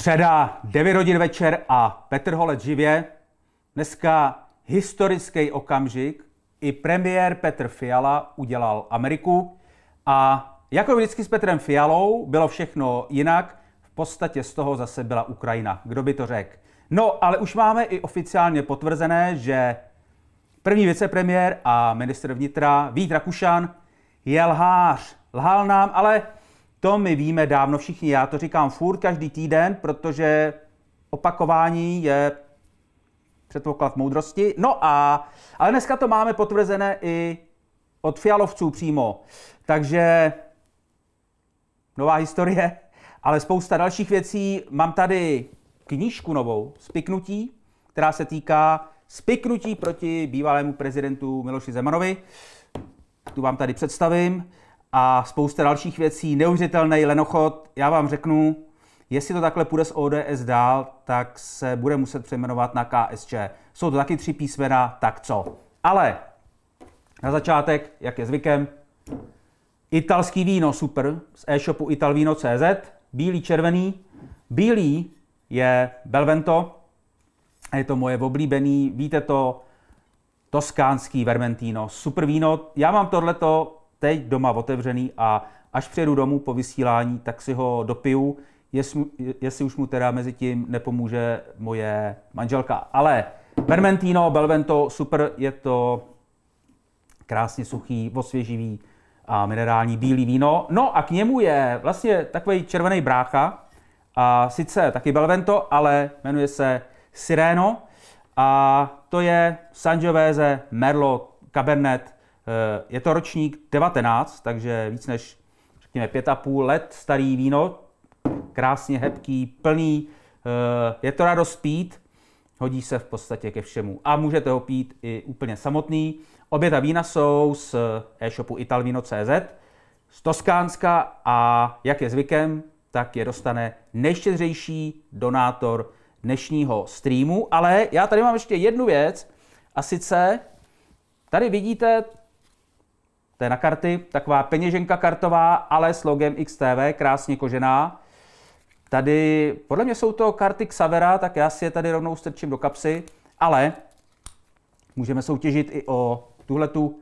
Středa 9 hodin večer a Petr Holec živě. Dneska historický okamžik. I premiér Petr Fiala udělal Ameriku. A jako vždycky s Petrem Fialou bylo všechno jinak. V podstatě z toho zase byla Ukrajina. Kdo by to řekl? No, ale už máme i oficiálně potvrzené, že první vicepremiér a ministr vnitra Vít Rakušan je lhář. Lhal nám, ale to my víme dávno všichni. Já to říkám furt každý týden, protože opakování je předpoklad moudrosti. No a, ale dneska to máme potvrzené i od fialovců přímo. Takže nová historie, ale spousta dalších věcí. Mám tady knížku novou, Spiknutí, která se týká spiknutí proti bývalému prezidentu Miloši Zemanovi. Tu vám tady představím a spousta dalších věcí, neuvěřitelný lenochod. Já vám řeknu, jestli to takhle půjde s ODS dál, tak se bude muset přejmenovat na KSČ. Jsou to taky tři písmena, tak co? Ale na začátek, jak je zvykem, italský víno super z e-shopu italvino.cz, bílý, červený. Bílý je Belvento, je to moje oblíbený, víte to, toskánský vermentino, super víno. Já mám tohleto teď doma otevřený a až přijedu domů po vysílání, tak si ho dopiju, jestli, jestli už mu teda mezi tím nepomůže moje manželka. Ale Vermentino, Belvento, super, je to krásně suchý, osvěživý a minerální bílý víno. No a k němu je vlastně takový červený brácha, a sice taky Belvento, ale jmenuje se Sireno. A to je Sangiovese Merlot Cabernet Eh, je to ročník 19, takže víc než řekněme pět a půl let starý víno, krásně hebký, plný, eh, je to radost pít, hodí se v podstatě ke všemu. A můžete ho pít i úplně samotný. Obě ta vína jsou z e-shopu italvino.cz z Toskánska a jak je zvykem, tak je dostane nejštědřejší donátor dnešního streamu. Ale já tady mám ještě jednu věc a sice tady vidíte to je na karty. Taková peněženka kartová, ale s logem XTV, krásně kožená. Tady, podle mě jsou to karty Xavera, tak já si je tady rovnou strčím do kapsy, ale můžeme soutěžit i o tuhletu,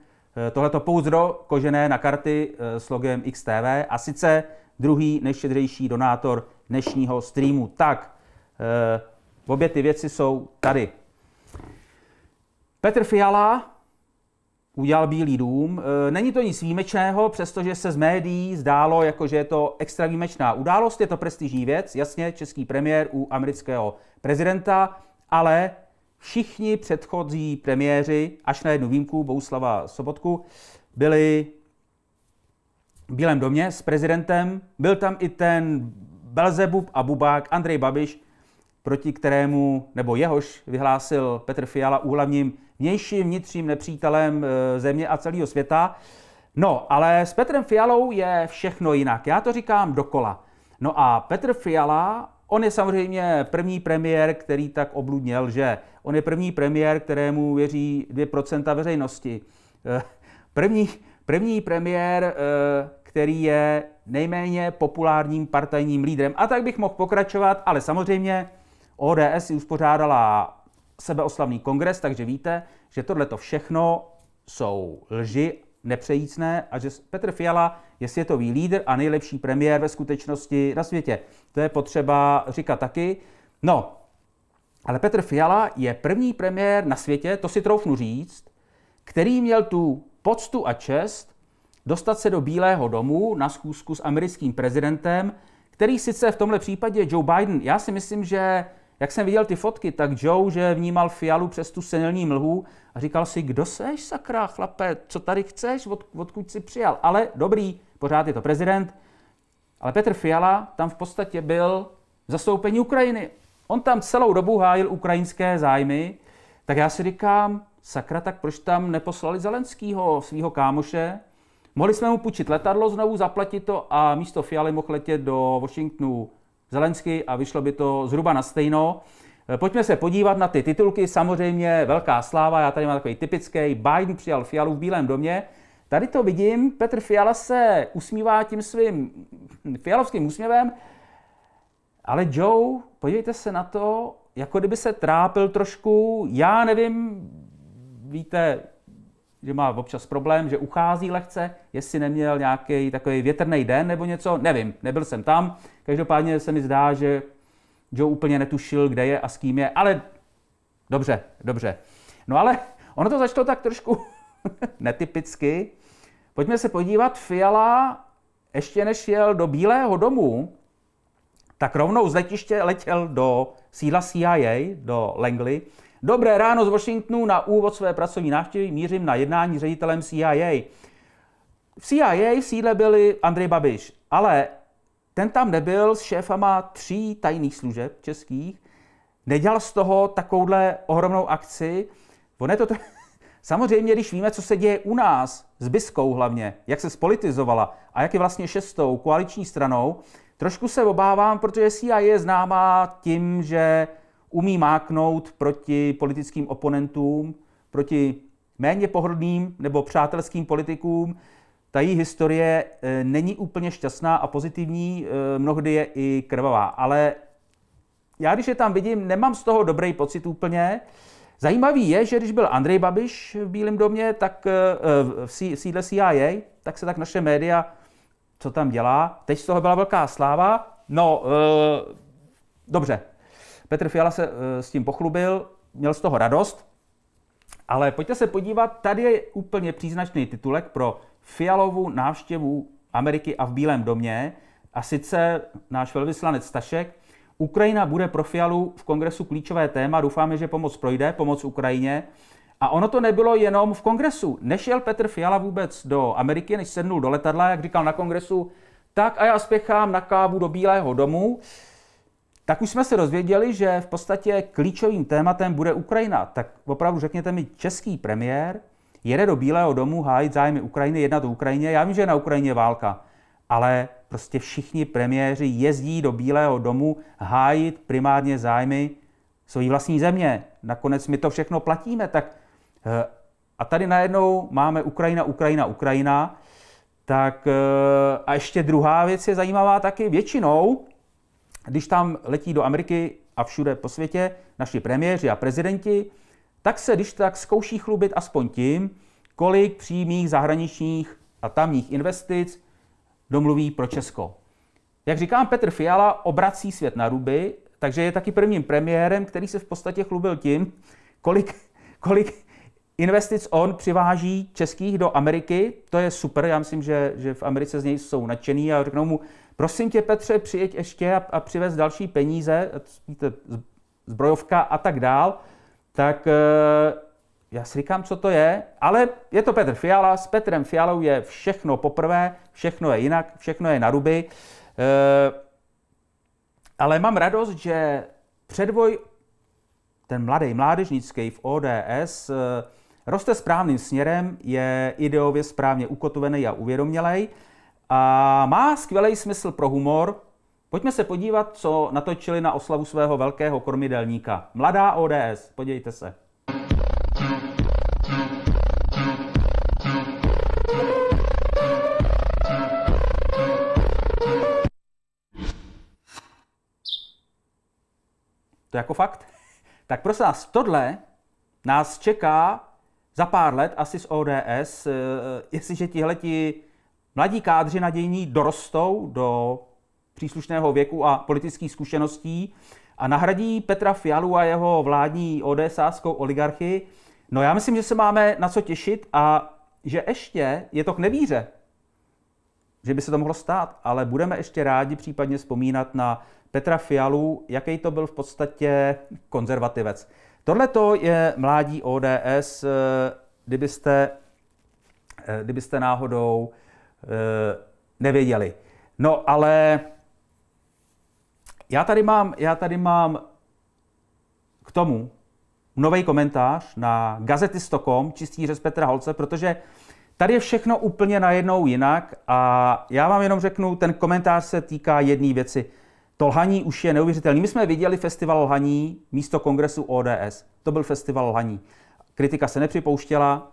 eh, tohleto pouzdro kožené na karty eh, s logem XTV a sice druhý nejštědřejší donátor dnešního streamu. Tak, eh, obě ty věci jsou tady. Petr Fiala udělal Bílý dům. E, není to nic výjimečného, přestože se z médií zdálo, jako že je to extra výjimečná událost. Je to prestižní věc, jasně, český premiér u amerického prezidenta, ale všichni předchozí premiéři, až na jednu výjimku, Bouslava Sobotku, byli v Bílém domě s prezidentem. Byl tam i ten Belzebub a Bubák Andrej Babiš, proti kterému, nebo jehož vyhlásil Petr Fiala úhlavním vnějším, vnitřním nepřítelem eh, země a celého světa. No, ale s Petrem Fialou je všechno jinak. Já to říkám dokola. No a Petr Fiala, on je samozřejmě první premiér, který tak obludněl, že on je první premiér, kterému věří 2% veřejnosti. Eh, první, první premiér, eh, který je nejméně populárním partajním lídrem. A tak bych mohl pokračovat, ale samozřejmě ODS si uspořádala sebeoslavný kongres, takže víte, že tohle to všechno jsou lži nepřejícné a že Petr Fiala je světový lídr a nejlepší premiér ve skutečnosti na světě. To je potřeba říkat taky. No, ale Petr Fiala je první premiér na světě, to si troufnu říct, který měl tu poctu a čest dostat se do Bílého domu na schůzku s americkým prezidentem, který sice v tomhle případě Joe Biden, já si myslím, že jak jsem viděl ty fotky, tak Joe, že vnímal Fialu přes tu senilní mlhu a říkal si, kdo seš, sakra, chlape, co tady chceš, od, odkud jsi přijal. Ale dobrý, pořád je to prezident. Ale Petr Fiala tam v podstatě byl v zastoupení Ukrajiny. On tam celou dobu hájil ukrajinské zájmy, tak já si říkám, sakra, tak proč tam neposlali Zelenskýho, svého kámoše? Mohli jsme mu půjčit letadlo znovu, zaplatit to a místo Fialy mohl letět do Washingtonu Zelensky a vyšlo by to zhruba na stejno. Eh, pojďme se podívat na ty titulky. Samozřejmě velká sláva, já tady mám takový typický. Biden přijal Fialu v Bílém domě. Tady to vidím, Petr Fiala se usmívá tím svým fialovským úsměvem, ale Joe, podívejte se na to, jako kdyby se trápil trošku, já nevím, víte, že má občas problém, že uchází lehce, jestli neměl nějaký takový větrný den nebo něco, nevím, nebyl jsem tam. Každopádně se mi zdá, že Joe úplně netušil, kde je a s kým je, ale dobře, dobře. No ale ono to začalo tak trošku netypicky. Pojďme se podívat, Fiala ještě než jel do Bílého domu, tak rovnou z letiště letěl do sídla CIA, do Langley, Dobré ráno z Washingtonu. Na úvod své pracovní návštěvy mířím na jednání s ředitelem CIA. V CIA v sídle byli Andrej Babiš, ale ten tam nebyl s šéfama tří tajných služeb českých. Nedělal z toho takovouhle ohromnou akci. On je to t- Samozřejmě, když víme, co se děje u nás, s Biskou hlavně, jak se spolitizovala a jak je vlastně šestou koaliční stranou, trošku se obávám, protože CIA je známá tím, že umí máknout proti politickým oponentům, proti méně pohodlným nebo přátelským politikům. Ta její historie eh, není úplně šťastná a pozitivní, eh, mnohdy je i krvavá. Ale já, když je tam vidím, nemám z toho dobrý pocit úplně. Zajímavý je, že když byl Andrej Babiš v Bílém domě, tak eh, v sídle CIA, tak se tak naše média, co tam dělá, teď z toho byla velká sláva. No, dobře, Petr Fiala se eh, s tím pochlubil, měl z toho radost, ale pojďte se podívat, tady je úplně příznačný titulek pro Fialovou návštěvu Ameriky a v Bílém domě. A sice náš velvyslanec Stašek, Ukrajina bude pro Fialu v kongresu klíčové téma, doufáme, že pomoc projde, pomoc Ukrajině. A ono to nebylo jenom v kongresu. Nešel Petr Fiala vůbec do Ameriky, než sednul do letadla, jak říkal na kongresu, tak a já spěchám na kávu do Bílého domu. Tak už jsme se dozvěděli, že v podstatě klíčovým tématem bude Ukrajina. Tak opravdu řekněte mi, český premiér jede do Bílého domu hájit zájmy Ukrajiny, jednat o Ukrajině. Já vím, že je na Ukrajině válka, ale prostě všichni premiéři jezdí do Bílého domu hájit primárně zájmy svojí vlastní země. Nakonec my to všechno platíme. Tak eh, a tady najednou máme Ukrajina, Ukrajina, Ukrajina. Tak eh, a ještě druhá věc je zajímavá taky. Většinou když tam letí do Ameriky a všude po světě naši premiéři a prezidenti, tak se když tak zkouší chlubit aspoň tím, kolik přímých zahraničních a tamních investic domluví pro Česko. Jak říkám, Petr Fiala obrací svět na ruby, takže je taky prvním premiérem, který se v podstatě chlubil tím, kolik, kolik Investic On přiváží českých do Ameriky, to je super, já myslím, že, že v Americe z něj jsou nadšený a řeknou mu, prosím tě Petře, přijeď ještě a, a přivez další peníze, víte, zbrojovka a tak dál, tak eh, já si říkám, co to je, ale je to Petr Fiala, s Petrem Fialou je všechno poprvé, všechno je jinak, všechno je na ruby, eh, ale mám radost, že předvoj ten mladý mládežnický v ODS eh, Roste správným směrem, je ideově správně ukotvený a uvědomělej a má skvělý smysl pro humor. Pojďme se podívat, co natočili na oslavu svého velkého kormidelníka. Mladá ODS, podívejte se. To je jako fakt. Tak prosím vás, tohle nás čeká za pár let asi z ODS, eh, eh, jestliže tihleti mladí kádři nadějní dorostou do příslušného věku a politických zkušeností a nahradí Petra Fialu a jeho vládní ODSáskou oligarchy, no já myslím, že se máme na co těšit a že ještě je to k nevíře, že by se to mohlo stát, ale budeme ještě rádi případně vzpomínat na Petra Fialu, jaký to byl v podstatě konzervativec. Tohle to je mládí ODS, eh, kdybyste, eh, kdybyste náhodou eh, nevěděli. No ale já tady mám, já tady mám k tomu nový komentář na gazety.com, čistý řez Petra Holce, protože tady je všechno úplně najednou jinak a já vám jenom řeknu, ten komentář se týká jedné věci – to lhaní už je neuvěřitelné. My jsme viděli festival lhaní místo kongresu ODS. To byl festival lhaní. Kritika se nepřipouštěla.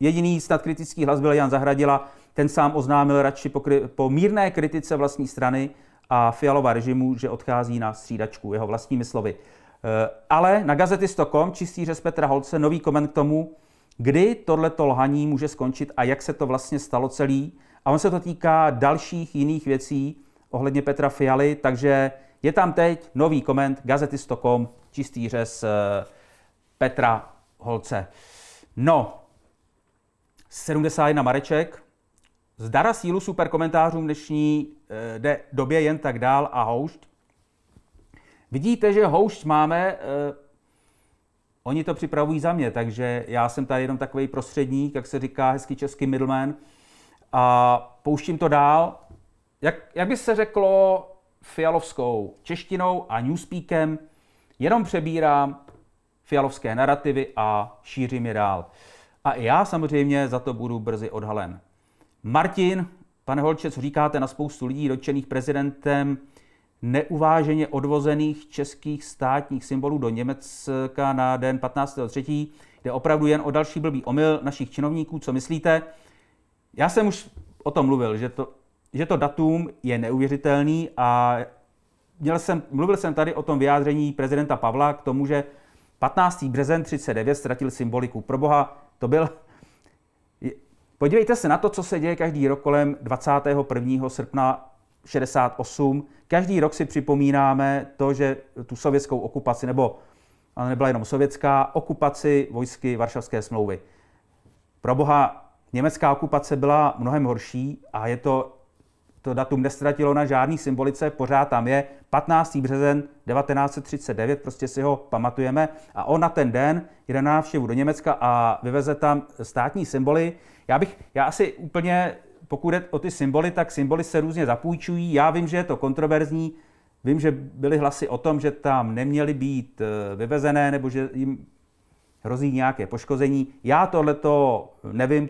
Jediný snad kritický hlas byl Jan Zahradila. Ten sám oznámil radši po, kri- po mírné kritice vlastní strany a Fialova režimu, že odchází na střídačku, jeho vlastními slovy. Eh, ale na gazety.com čistý řez Petra Holce nový koment k tomu, kdy tohleto lhaní může skončit a jak se to vlastně stalo celý. A on se to týká dalších jiných věcí, ohledně Petra Fialy, takže je tam teď nový koment Gazety stokom, čistý řez eh, Petra Holce. No, 71 Mareček. Zdara sílu superkomentářům dnešní eh, de, době jen tak dál a houšť. Vidíte, že houšť máme, eh, oni to připravují za mě, takže já jsem tady jenom takový prostředník, jak se říká hezký český middleman, a pouštím to dál jak, jak by se řeklo fialovskou češtinou a newspeakem, jenom přebírám fialovské narrativy a šířím je dál. A i já samozřejmě za to budu brzy odhalen. Martin, pane Holče, co říkáte na spoustu lidí dotčených prezidentem neuváženě odvozených českých státních symbolů do Německa na den 15.3. Jde opravdu jen o další blbý omyl našich činovníků, co myslíte? Já jsem už o tom mluvil, že to že to datum je neuvěřitelný a měl jsem, mluvil jsem tady o tom vyjádření prezidenta Pavla k tomu, že 15. březen 39 ztratil symboliku. pro Boha. to byl... Podívejte se na to, co se děje každý rok kolem 21. srpna 68. Každý rok si připomínáme to, že tu sovětskou okupaci, nebo ale nebyla jenom sovětská, okupaci vojsky Varšavské smlouvy. Boha německá okupace byla mnohem horší a je to to datum nestratilo na žádný symbolice, pořád tam je. 15. březen 1939, prostě si ho pamatujeme. A on na ten den jde na návštěvu do Německa a vyveze tam státní symboly. Já bych, já asi úplně, pokud jde o ty symboly, tak symboly se různě zapůjčují. Já vím, že je to kontroverzní, vím, že byly hlasy o tom, že tam neměly být eh, vyvezené nebo že jim hrozí nějaké poškození. Já tohleto nevím,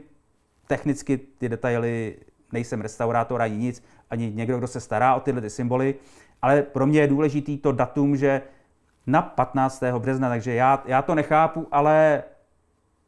technicky ty detaily nejsem restaurátor ani nic, ani někdo, kdo se stará o tyhle ty symboly, ale pro mě je důležitý to datum, že na 15. března, takže já, já to nechápu, ale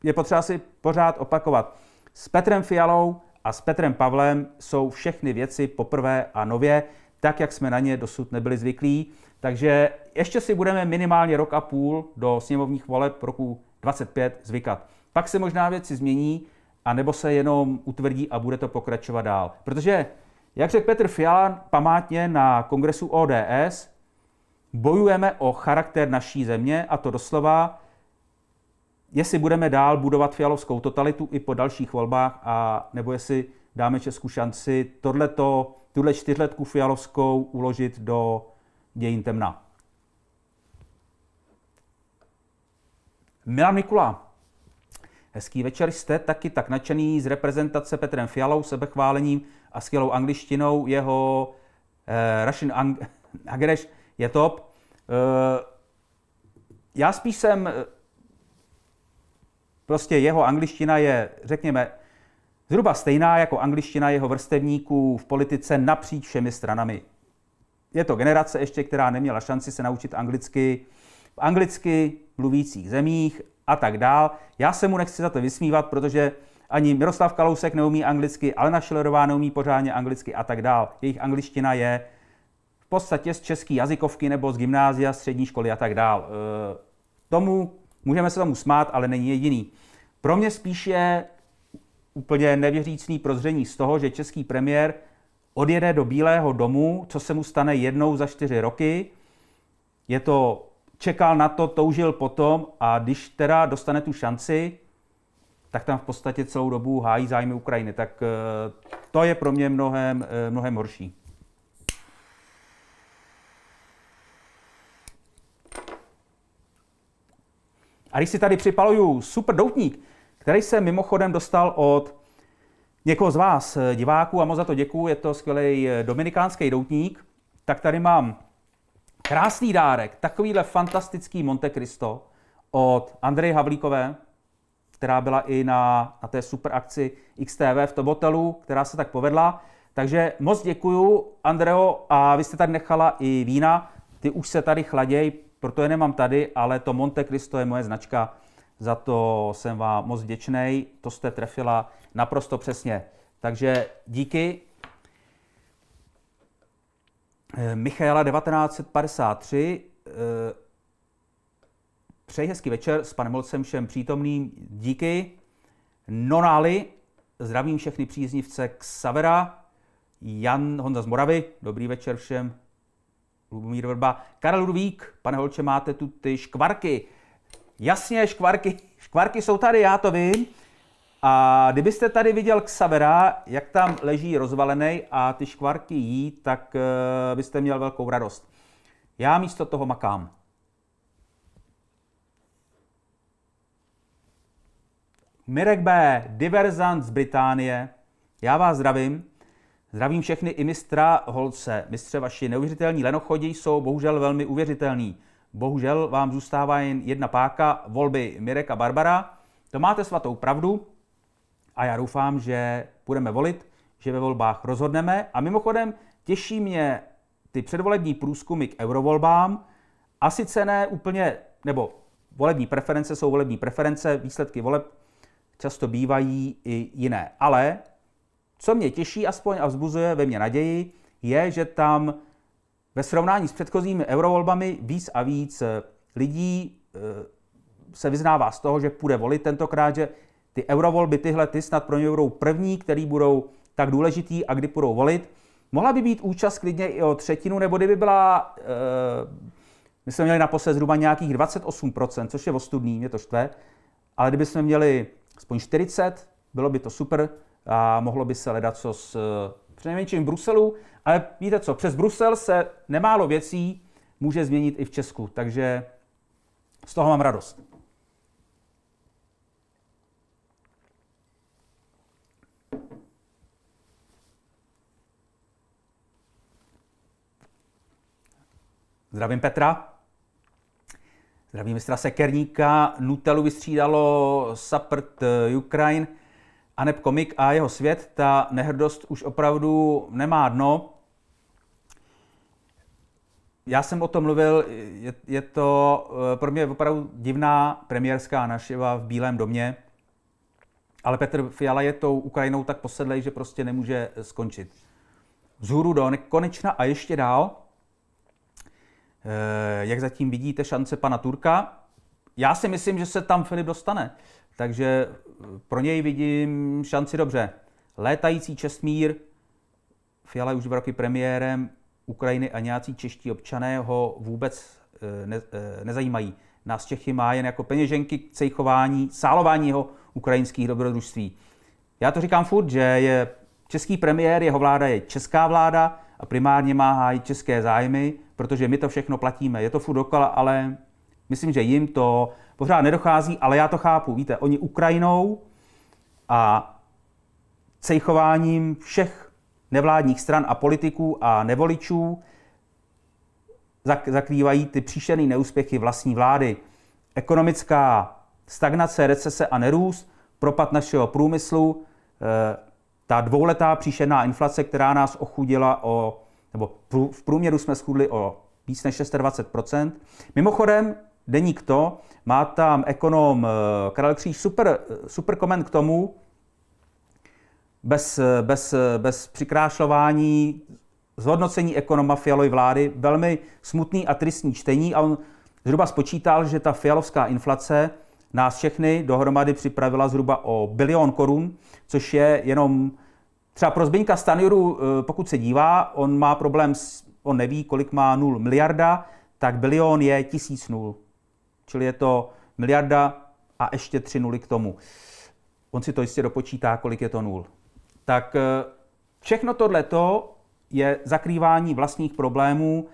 je potřeba si pořád opakovat. S Petrem Fialou a s Petrem Pavlem jsou všechny věci poprvé a nově, tak, jak jsme na ně dosud nebyli zvyklí. Takže ještě si budeme minimálně rok a půl do sněmovních voleb roku 25 zvykat. Pak se možná věci změní, a nebo se jenom utvrdí a bude to pokračovat dál. Protože, jak řekl Petr Fiala památně na kongresu ODS, bojujeme o charakter naší země a to doslova, jestli budeme dál budovat fialovskou totalitu i po dalších volbách, a nebo jestli dáme Česku šanci tohleto, tuhle čtyřletku fialovskou uložit do dějin temna. Milan Mikula, Hezký večer jste taky tak nadšený z reprezentace Petrem Fialou, sebechválením a skvělou angličtinou. Jeho eh, Russian Ang- je top. Eh, já spíš jsem... Eh, prostě jeho angliština je, řekněme, zhruba stejná jako angliština jeho vrstevníků v politice napříč všemi stranami. Je to generace ještě, která neměla šanci se naučit anglicky v anglicky mluvících zemích a tak dál. Já se mu nechci za to vysmívat, protože ani Miroslav Kalousek neumí anglicky, Alena Šilerová neumí pořádně anglicky a tak dál. Jejich angličtina je v podstatě z české jazykovky nebo z gymnázia, střední školy a tak dál. E, tomu můžeme se tomu smát, ale není jediný. Pro mě spíš je úplně nevěřícný prozření z toho, že český premiér odjede do Bílého domu, co se mu stane jednou za čtyři roky. Je to čekal na to, toužil potom a když teda dostane tu šanci, tak tam v podstatě celou dobu hájí zájmy Ukrajiny. Tak eh, to je pro mě mnohem, eh, mnohem horší. A když si tady připaluju super doutník, který se mimochodem dostal od někoho z vás, eh, diváků, a moc za to děkuju, je to skvělý dominikánský doutník, tak tady mám Krásný dárek, takovýhle fantastický Monte Cristo od Andreje Havlíkové, která byla i na, na té super akci XTV v tom hotelu, která se tak povedla. Takže moc děkuju, Andreo, a vy jste tady nechala i vína. Ty už se tady chladěj, proto je nemám tady, ale to Monte Cristo je moje značka. Za to jsem vám moc vděčnej, To jste trefila naprosto přesně. Takže díky Eh, Michaela 1953. Eh, přeji hezký večer s panem Olcem všem přítomným. Díky. Nonali, zdravím všechny příznivce Xavera. Jan Honza z Moravy, dobrý večer všem. Lubomír Vrba. Karel Rudvík, pane Holče, máte tu ty škvarky. Jasně, škvarky. Škvarky jsou tady, já to vím. A kdybyste tady viděl Xavera, jak tam leží rozvalený a ty škvarky jí, tak eh, byste měl velkou radost. Já místo toho makám. Mirek B., diverzant z Británie. Já vás zdravím. Zdravím všechny i mistra Holce. Mistře, vaši neuvěřitelní lenochodí jsou bohužel velmi uvěřitelní. Bohužel vám zůstává jen jedna páka, volby Mirek a Barbara. To máte svatou pravdu a já doufám, že budeme volit, že ve volbách rozhodneme. A mimochodem těší mě ty předvolební průzkumy k eurovolbám, asi cené úplně, nebo volební preference jsou volební preference, výsledky voleb často bývají i jiné. Ale co mě těší aspoň a vzbuzuje ve mně naději, je, že tam ve srovnání s předchozími eurovolbami víc a víc lidí eh, se vyznává z toho, že půjde volit tentokrát, že ty eurovolby, tyhle ty snad pro ně budou první, který budou tak důležitý a kdy budou volit. Mohla by být účast klidně i o třetinu, nebo kdyby byla, e, my jsme měli naposled zhruba nějakých 28%, což je ostudný, mě to štve, ale kdyby jsme měli aspoň 40, bylo by to super a mohlo by se hledat co s eh, přinejmenším Bruselu, ale víte co, přes Brusel se nemálo věcí může změnit i v Česku, takže z toho mám radost. Zdravím Petra. Zdravím mistra Sekerníka. Nutelu vystřídalo support eh, Ukraine. Aneb Komik a jeho svět. Ta nehrdost už opravdu nemá dno. Já jsem o tom mluvil, je, je to eh, pro mě opravdu divná premiérská naševa v Bílém domě, ale Petr Fiala je tou Ukrajinou tak posedlej, že prostě nemůže skončit. Zhůru do nekonečna a ještě dál. Eh, jak zatím vidíte šance pana Turka? Já si myslím, že se tam Filip dostane, takže eh, pro něj vidím šanci dobře. Létající Čestmír, Fiala už dva roky premiérem Ukrajiny a nějací čeští občané ho vůbec eh, ne, nezajímají. Nás Čechy má jen jako peněženky k cejchování, sálování jeho ukrajinských dobrodružství. Já to říkám furt, že je český premiér, jeho vláda je česká vláda, a primárně má hájit české zájmy, protože my to všechno platíme. Je to furt dokola, ale myslím, že jim to pořád nedochází, ale já to chápu. Víte, oni Ukrajinou a cejchováním všech nevládních stran a politiků a nevoličů zakrývají ty příšerné neúspěchy vlastní vlády. Ekonomická stagnace, recese a nerůst, propad našeho průmyslu, eh, ta dvouletá příšerná inflace, která nás ochudila o, nebo v průměru jsme schudli o víc než 620 Mimochodem, deník to, má tam ekonom eh, Karel Kříž super, eh, super koment k tomu, bez, eh, bez, bez přikrášlování, zhodnocení ekonoma Fialovy vlády, velmi smutný a tristní čtení a on zhruba spočítal, že ta fialovská inflace nás všechny dohromady připravila zhruba o bilion korun, což je jenom třeba pro Zbyňka Stanjuru, eh, pokud se dívá, on má problém, s, on neví, kolik má nul, miliarda, tak bilion je tisíc nul. Čili je to miliarda a ještě tři nuly k tomu. On si to jistě dopočítá, kolik je to nul. Tak eh, všechno tohleto je zakrývání vlastních problémů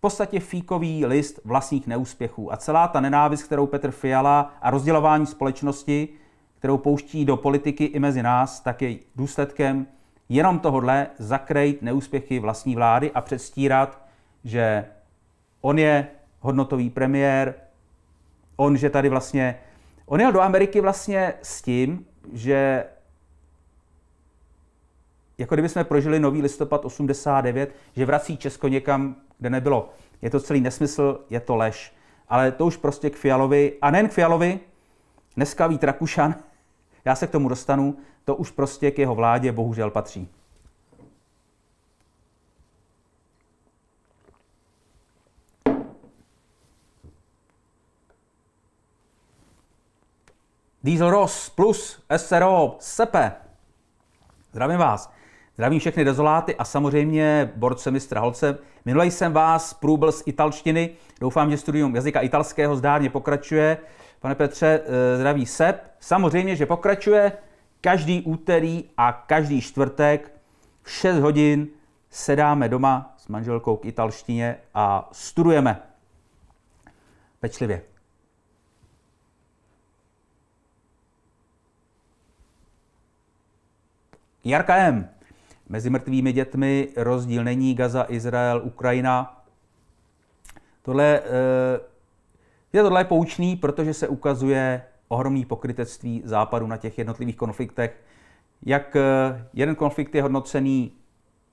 v podstatě fíkový list vlastních neúspěchů. A celá ta nenávist, kterou Petr Fiala a rozdělování společnosti, kterou pouští do politiky i mezi nás, tak je důsledkem jenom tohodle zakrejt neúspěchy vlastní vlády a předstírat, že on je hodnotový premiér, on, že tady vlastně, on jel do Ameriky vlastně s tím, že jako kdyby jsme prožili nový listopad 89, že vrací Česko někam, kde nebylo. Je to celý nesmysl, je to lež. Ale to už prostě k Fialovi, a nejen k Fialovi, dneska Vít Rakušan, já se k tomu dostanu, to už prostě k jeho vládě bohužel patří. Diesel Ross plus SRO SEPE. Zdravím vás. Zdravím všechny dezoláty a samozřejmě borce mistra Holce. Minulej jsem vás průbl z italštiny. Doufám, že studium jazyka italského zdárně pokračuje. Pane Petře, eh, zdraví Seb. Samozřejmě, že pokračuje každý úterý a každý čtvrtek v 6 hodin sedáme doma s manželkou k italštině a studujeme. Pečlivě. Jarka M. Mezi mrtvými dětmi rozdíl není Gaza, Izrael, Ukrajina. Tohle, eh, je tohle je poučný, protože se ukazuje ohromný pokrytectví západu na těch jednotlivých konfliktech, jak eh, jeden konflikt je hodnocený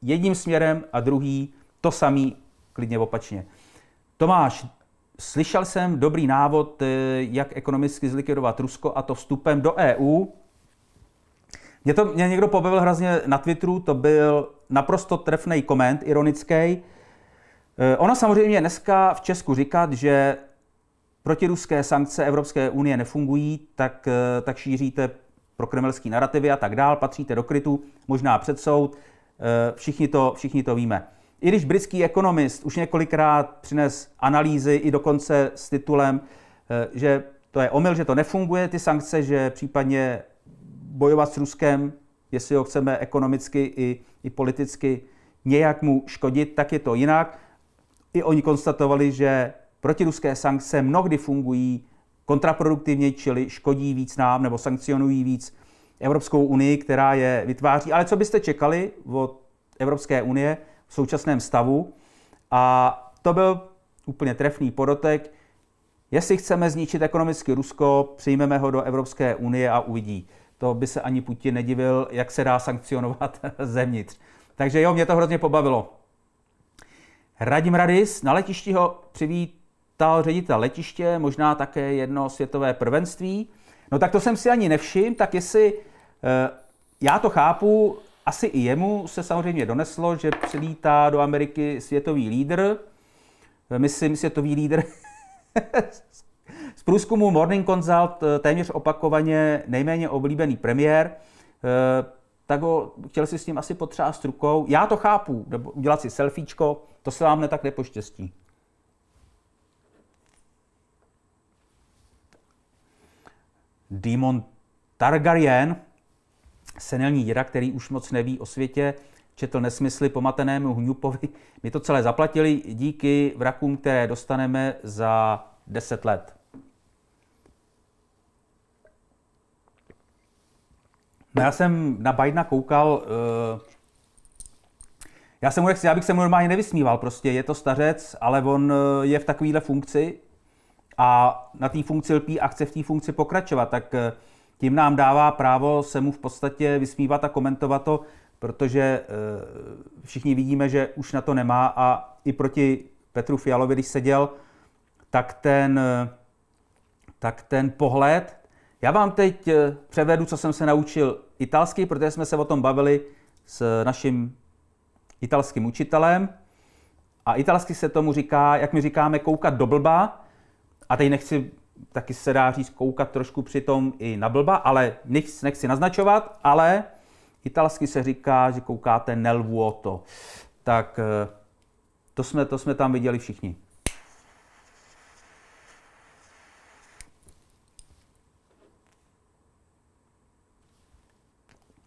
jedním směrem a druhý to samý klidně opačně. Tomáš, slyšel jsem dobrý návod, eh, jak ekonomicky zlikvidovat Rusko a to vstupem do EU. Mě to mě někdo pobavil hrozně na Twitteru, to byl naprosto trefný koment, ironický. Eh, ono samozřejmě dneska v Česku říkat, že protiruské sankce Evropské unie nefungují, tak, eh, tak šíříte kremelský narrativy a tak dál, patříte do krytu, možná před soud, eh, všichni to, všichni to víme. I když britský ekonomist už několikrát přines analýzy i dokonce s titulem, že to je omyl, že to nefunguje, ty sankce, že případně bojovat s Ruskem, jestli ho chceme ekonomicky i, i politicky nějak mu škodit, tak je to jinak. I oni konstatovali, že protiruské sankce mnohdy fungují kontraproduktivně, čili škodí víc nám nebo sankcionují víc Evropskou unii, která je vytváří. Ale co byste čekali od Evropské unie v současném stavu? A to byl úplně trefný podotek. Jestli chceme zničit ekonomicky Rusko, přijmeme ho do Evropské unie a uvidí to by se ani Putin nedivil, jak se dá sankcionovat zevnitř. Takže jo, mě to hrozně pobavilo. Radim Radis, na letišti ho přivítal ředitel letiště, možná také jedno světové prvenství. No tak to jsem si ani nevšiml, tak jestli eh, já to chápu, asi i jemu se samozřejmě doneslo, že přivítá do Ameriky světový lídr, myslím světový lídr průzkumu Morning Consult eh, téměř opakovaně nejméně oblíbený premiér, eh, tak ho, chtěl si s ním asi potřást rukou. Já to chápu, nebo udělat si selfiečko, to se vám netak nepoštěstí. Demon Targaryen, senilní děda, který už moc neví o světě, četl nesmysly pomatenému hňupovi. My to celé zaplatili díky vrakům, které dostaneme za 10 let. No já jsem na Bidena koukal, uh, já, jsem mu, já bych se mu normálně nevysmíval, prostě je to stařec, ale on eh, je v takovéhle funkci a na té funkci lpí a chce v té funkci pokračovat, tak eh, tím nám dává právo se mu v podstatě vysmívat a komentovat to, protože všichni vidíme, že už na to nemá a i proti Petru Fialovi, když seděl, tak ten, tak ten pohled, já vám teď převedu, co jsem se naučil italský, protože jsme se o tom bavili s naším italským učitelem. A italsky se tomu říká, jak my říkáme, koukat do blba. A teď nechci, taky se dá říct, koukat trošku přitom i na blba, ale nechci, nechci naznačovat, ale italsky se říká, že koukáte nel vuoto. Tak eh, to jsme, to jsme tam viděli všichni.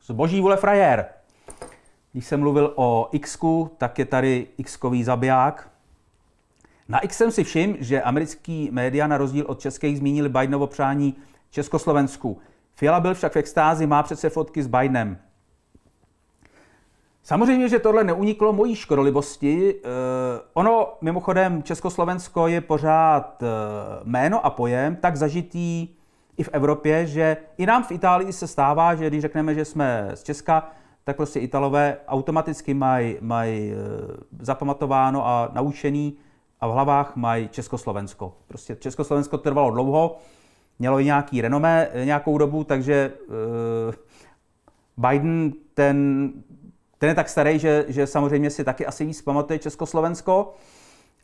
z boží vole frajer. Když jsem mluvil o x tak je tady x zabiják. Na X jsem si všiml, že americký média na rozdíl od českých zmínili Bidenovo přání Československu. Fiala byl však v extázi, má přece fotky s Bidenem. Samozřejmě, že tohle neuniklo mojí škodolibosti. Eh, ono, mimochodem, Československo je pořád eh, jméno a pojem tak zažitý i v Evropě, že i nám v Itálii se stává, že když řekneme, že jsme z Česka, tak prostě Italové automaticky mají maj eh, zapamatováno a naučený a v hlavách mají Československo. Prostě Československo trvalo dlouho, mělo i nějaký renomé eh, nějakou dobu, takže uh, Biden ten, ten je tak starý, že, že samozřejmě si taky asi víc pamatuje Československo.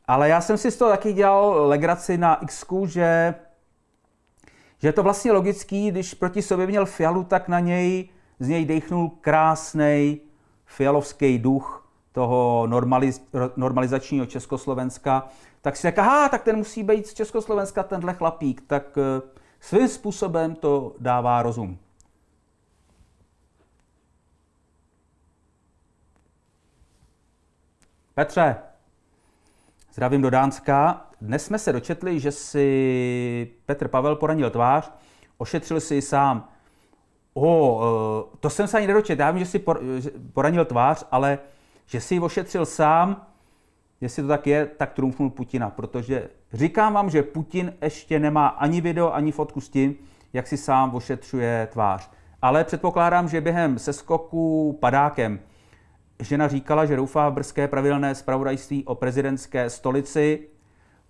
Ale já jsem si z toho taky dělal legraci na X, že že je to vlastně logický, když proti sobě měl Fialu, tak na něj z něj dechnul krásný fialovský duch toho normaliz, normalizačního Československa, tak si řekl aha, tak ten musí být z Československa tenhle chlapík, tak eh, svým způsobem to dává rozum. Petře, zdravím do Dánska dnes jsme se dočetli, že si Petr Pavel poranil tvář, ošetřil si sám. O, eh, to jsem se ani nedočetl. Já vím, že si poranil tvář, ale že si ji ošetřil sám, jestli to tak je, tak trumfnul Putina, protože říkám vám, že Putin ještě nemá ani video, ani fotku s tím, jak si sám ošetřuje tvář. Ale předpokládám, že během seskoku padákem žena říkala, že doufá v brzké pravidelné spravodajství o prezidentské stolici,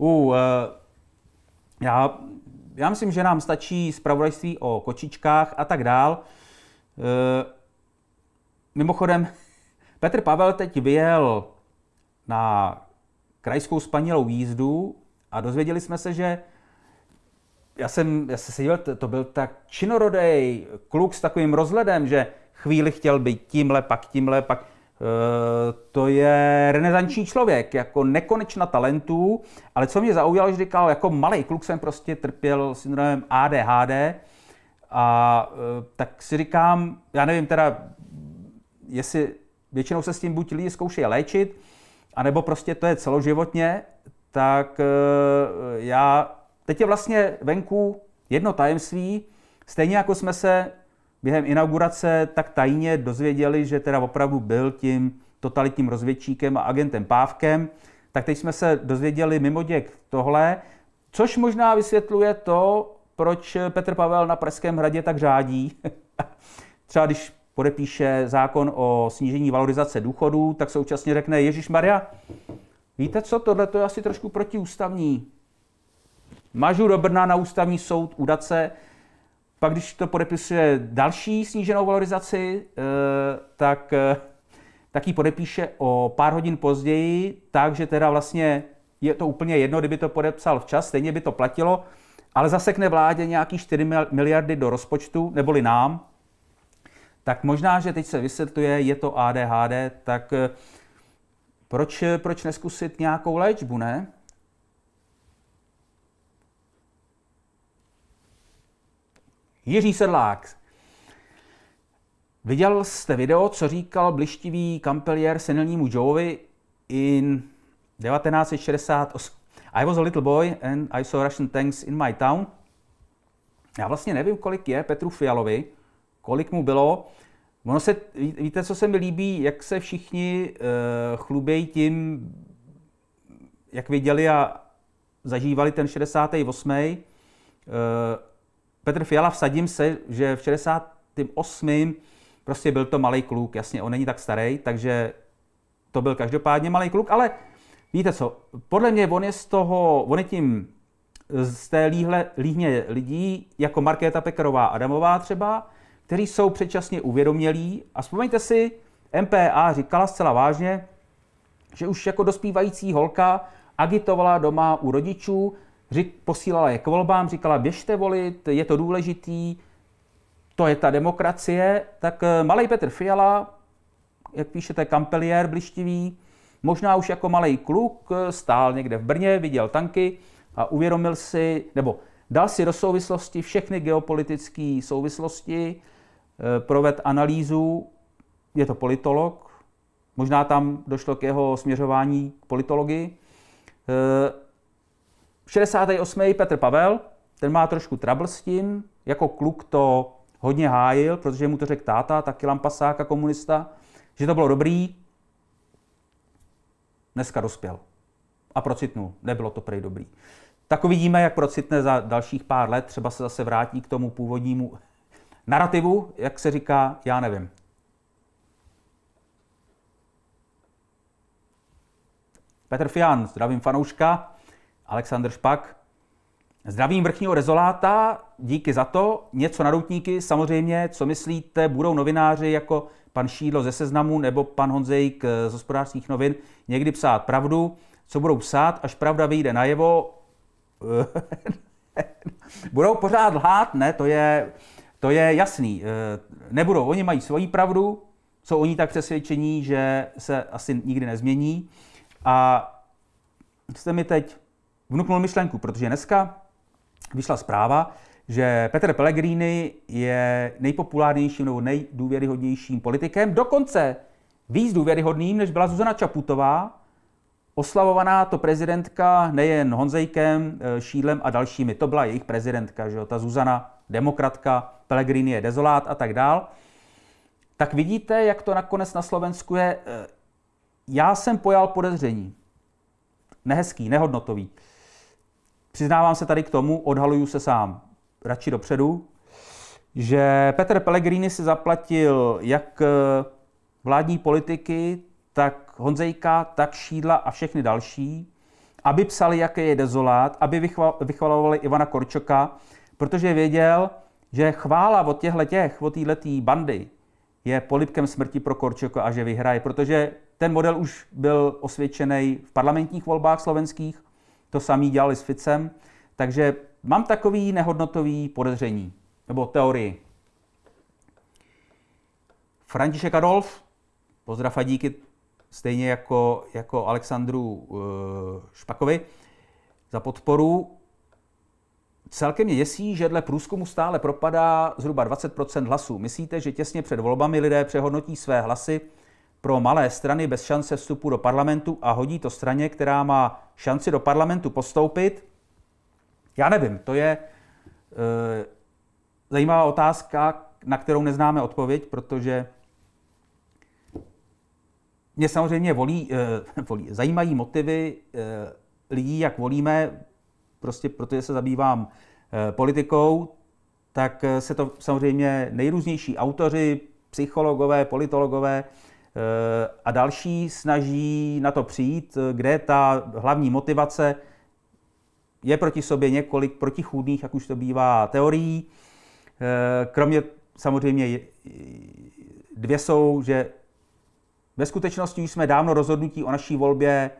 u, eh, já, já myslím, že nám stačí zpravodajství o kočičkách a tak dál. Eh, mimochodem, Petr Pavel teď vyjel na krajskou spanilou jízdu a dozvěděli jsme se, že já jsem, já jsem se díval, to, to byl tak činorodej kluk s takovým rozhledem, že chvíli chtěl být tímhle, pak tímhle, pak Eh, to je renesanční člověk, jako nekonečna talentů, ale co mě zaujalo, že říkal, jako malý kluk jsem prostě trpěl syndromem ADHD a eh, tak si říkám, já nevím teda, jestli většinou se s tím buď lidi zkoušejí léčit, anebo prostě to je celoživotně, tak eh, já, teď je vlastně venku jedno tajemství, stejně jako jsme se během inaugurace tak tajně dozvěděli, že teda opravdu byl tím totalitním rozvědčíkem a agentem Pávkem, tak teď jsme se dozvěděli mimo děk tohle, což možná vysvětluje to, proč Petr Pavel na Pražském hradě tak řádí. Třeba když podepíše zákon o snížení valorizace důchodů, tak současně řekne Ježíš Maria, víte co, tohle je asi trošku protiústavní. Mažu do Brna na ústavní soud udat se, pak, když to podepisuje další sníženou valorizaci, eh, tak, eh, tak ji podepíše o pár hodin později, takže teda vlastně je to úplně jedno, kdyby to podepsal včas, stejně by to platilo, ale zasekne vládě nějaký 4 miliardy do rozpočtu, neboli nám, tak možná, že teď se vysvětluje, je to ADHD, tak eh, proč, proč neskusit nějakou léčbu, ne? Jiří Sedlák. Viděl jste video, co říkal blištivý kampelier senilnímu Joeovi in 1968. I was a little boy and I saw Russian tanks in my town. Já vlastně nevím, kolik je Petru Fialovi, kolik mu bylo. Ono se, víte, co se mi líbí, jak se všichni uh, chlubějí tím, jak viděli a zažívali ten 68. Uh, Petr Fiala, vsadím se, že v 68. prostě byl to malý kluk, jasně, on není tak starý, takže to byl každopádně malý kluk, ale víte co, podle mě on je z toho, on je tím z té líhle, líhně lidí, jako Markéta Pekarová Adamová třeba, kteří jsou předčasně uvědomělí. A vzpomeňte si, MPA říkala zcela vážně, že už jako dospívající holka agitovala doma u rodičů, Řík, posílala je k volbám, říkala, běžte volit, je to důležitý, to je ta demokracie. Tak eh, malý Petr Fiala, jak píšete, kampeliér blištivý, možná už jako malý kluk eh, stál někde v Brně, viděl tanky a uvědomil si, nebo dal si do souvislosti všechny geopolitické souvislosti, eh, proved analýzu, je to politolog, možná tam došlo k jeho směřování k politologii, 68. Petr Pavel, ten má trošku trouble s tím, jako kluk to hodně hájil, protože mu to řekl táta, taky lampasáka komunista, že to bylo dobrý, dneska dospěl a procitnul. Nebylo to prej dobrý. Tak uvidíme, jak procitne za dalších pár let, třeba se zase vrátí k tomu původnímu narrativu, jak se říká, já nevím. Petr Fian, zdravím fanouška. Aleksandr Špak. Zdravím vrchního rezoláta, díky za to. Něco na doutníky, samozřejmě, co myslíte, budou novináři jako pan Šídlo ze Seznamu nebo pan Honzejk eh, z hospodářských novin někdy psát pravdu, co budou psát, až pravda vyjde najevo. budou pořád lhát, ne, to je, to je jasný. Eh, nebudou, oni mají svoji pravdu, co oni tak přesvědčení, že se asi nikdy nezmění. A jste mi teď vnuknul myšlenku, protože dneska vyšla zpráva, že Petr Pellegrini je nejpopulárnějším nebo nejdůvěryhodnějším politikem, dokonce víc důvěryhodným, než byla Zuzana Čaputová, oslavovaná to prezidentka nejen Honzejkem, eh, Šídlem a dalšími. To byla jejich prezidentka, že jo? ta Zuzana, demokratka, Pellegrini je dezolát a tak dál. Tak vidíte, jak to nakonec na Slovensku je. Eh, já jsem pojal podezření. Nehezký, nehodnotový. Přiznávám se tady k tomu, odhaluju se sám radši dopředu, že Petr Pellegrini si zaplatil jak eh, vládní politiky, tak Honzejka, tak Šídla a všechny další, aby psali, jaké je dezolát, aby vychvalovali Ivana Korčoka, protože věděl, že chvála od těchto těch, od této bandy, je polipkem smrti pro Korčoka a že vyhraje, protože ten model už byl osvědčený v parlamentních volbách slovenských, to samý dělali s Ficem. Takže mám takový nehodnotový podezření, nebo teorii. František Adolf, pozdrav a díky, stejně jako, jako Alexandru eh, Špakovi, za podporu. Celkem mě děsí, že dle průzkumu stále propadá zhruba 20 hlasů. Myslíte, že těsně před volbami lidé přehodnotí své hlasy pro malé strany bez šance vstupu do parlamentu a hodí to straně, která má šanci do parlamentu postoupit? Já nevím, to je e, zajímavá otázka, na kterou neznáme odpověď, protože mě samozřejmě volí, e, volí zajímají motivy e, lidí, jak volíme, prostě protože se zabývám e, politikou, tak se to samozřejmě nejrůznější autoři, psychologové, politologové, Eh, a další snaží na to přijít, eh, kde je ta hlavní motivace. Je proti sobě několik protichůdných, jak už to bývá, teorií. Eh, kromě samozřejmě dvě jsou, že ve skutečnosti už jsme dávno rozhodnutí o naší volbě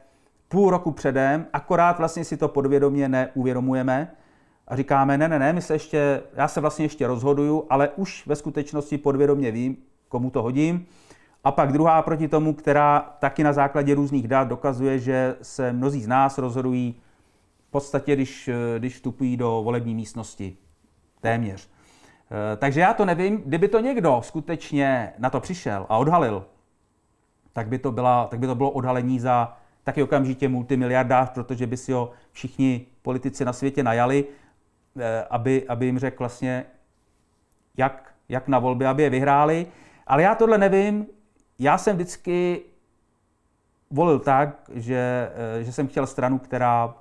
půl roku předem, akorát vlastně si to podvědomě neuvědomujeme a říkáme, ne, ne, ne, my se ještě, já se vlastně ještě rozhoduju, ale už ve skutečnosti podvědomě vím, komu to hodím a pak druhá proti tomu, která taky na základě různých dat dokazuje, že se mnozí z nás rozhodují v podstatě, když, eh, když vstupují do volební místnosti. Téměř. Eh, takže já to nevím, kdyby to někdo skutečně na to přišel a odhalil, tak by to, byla, tak by to bylo odhalení za taky okamžitě multimiliardář, protože by si ho všichni politici na světě najali, eh, aby, aby jim řekl vlastně, jak, jak na volby, aby je vyhráli. Ale já tohle nevím, já jsem vždycky volil tak, že, eh, že jsem chtěl stranu, která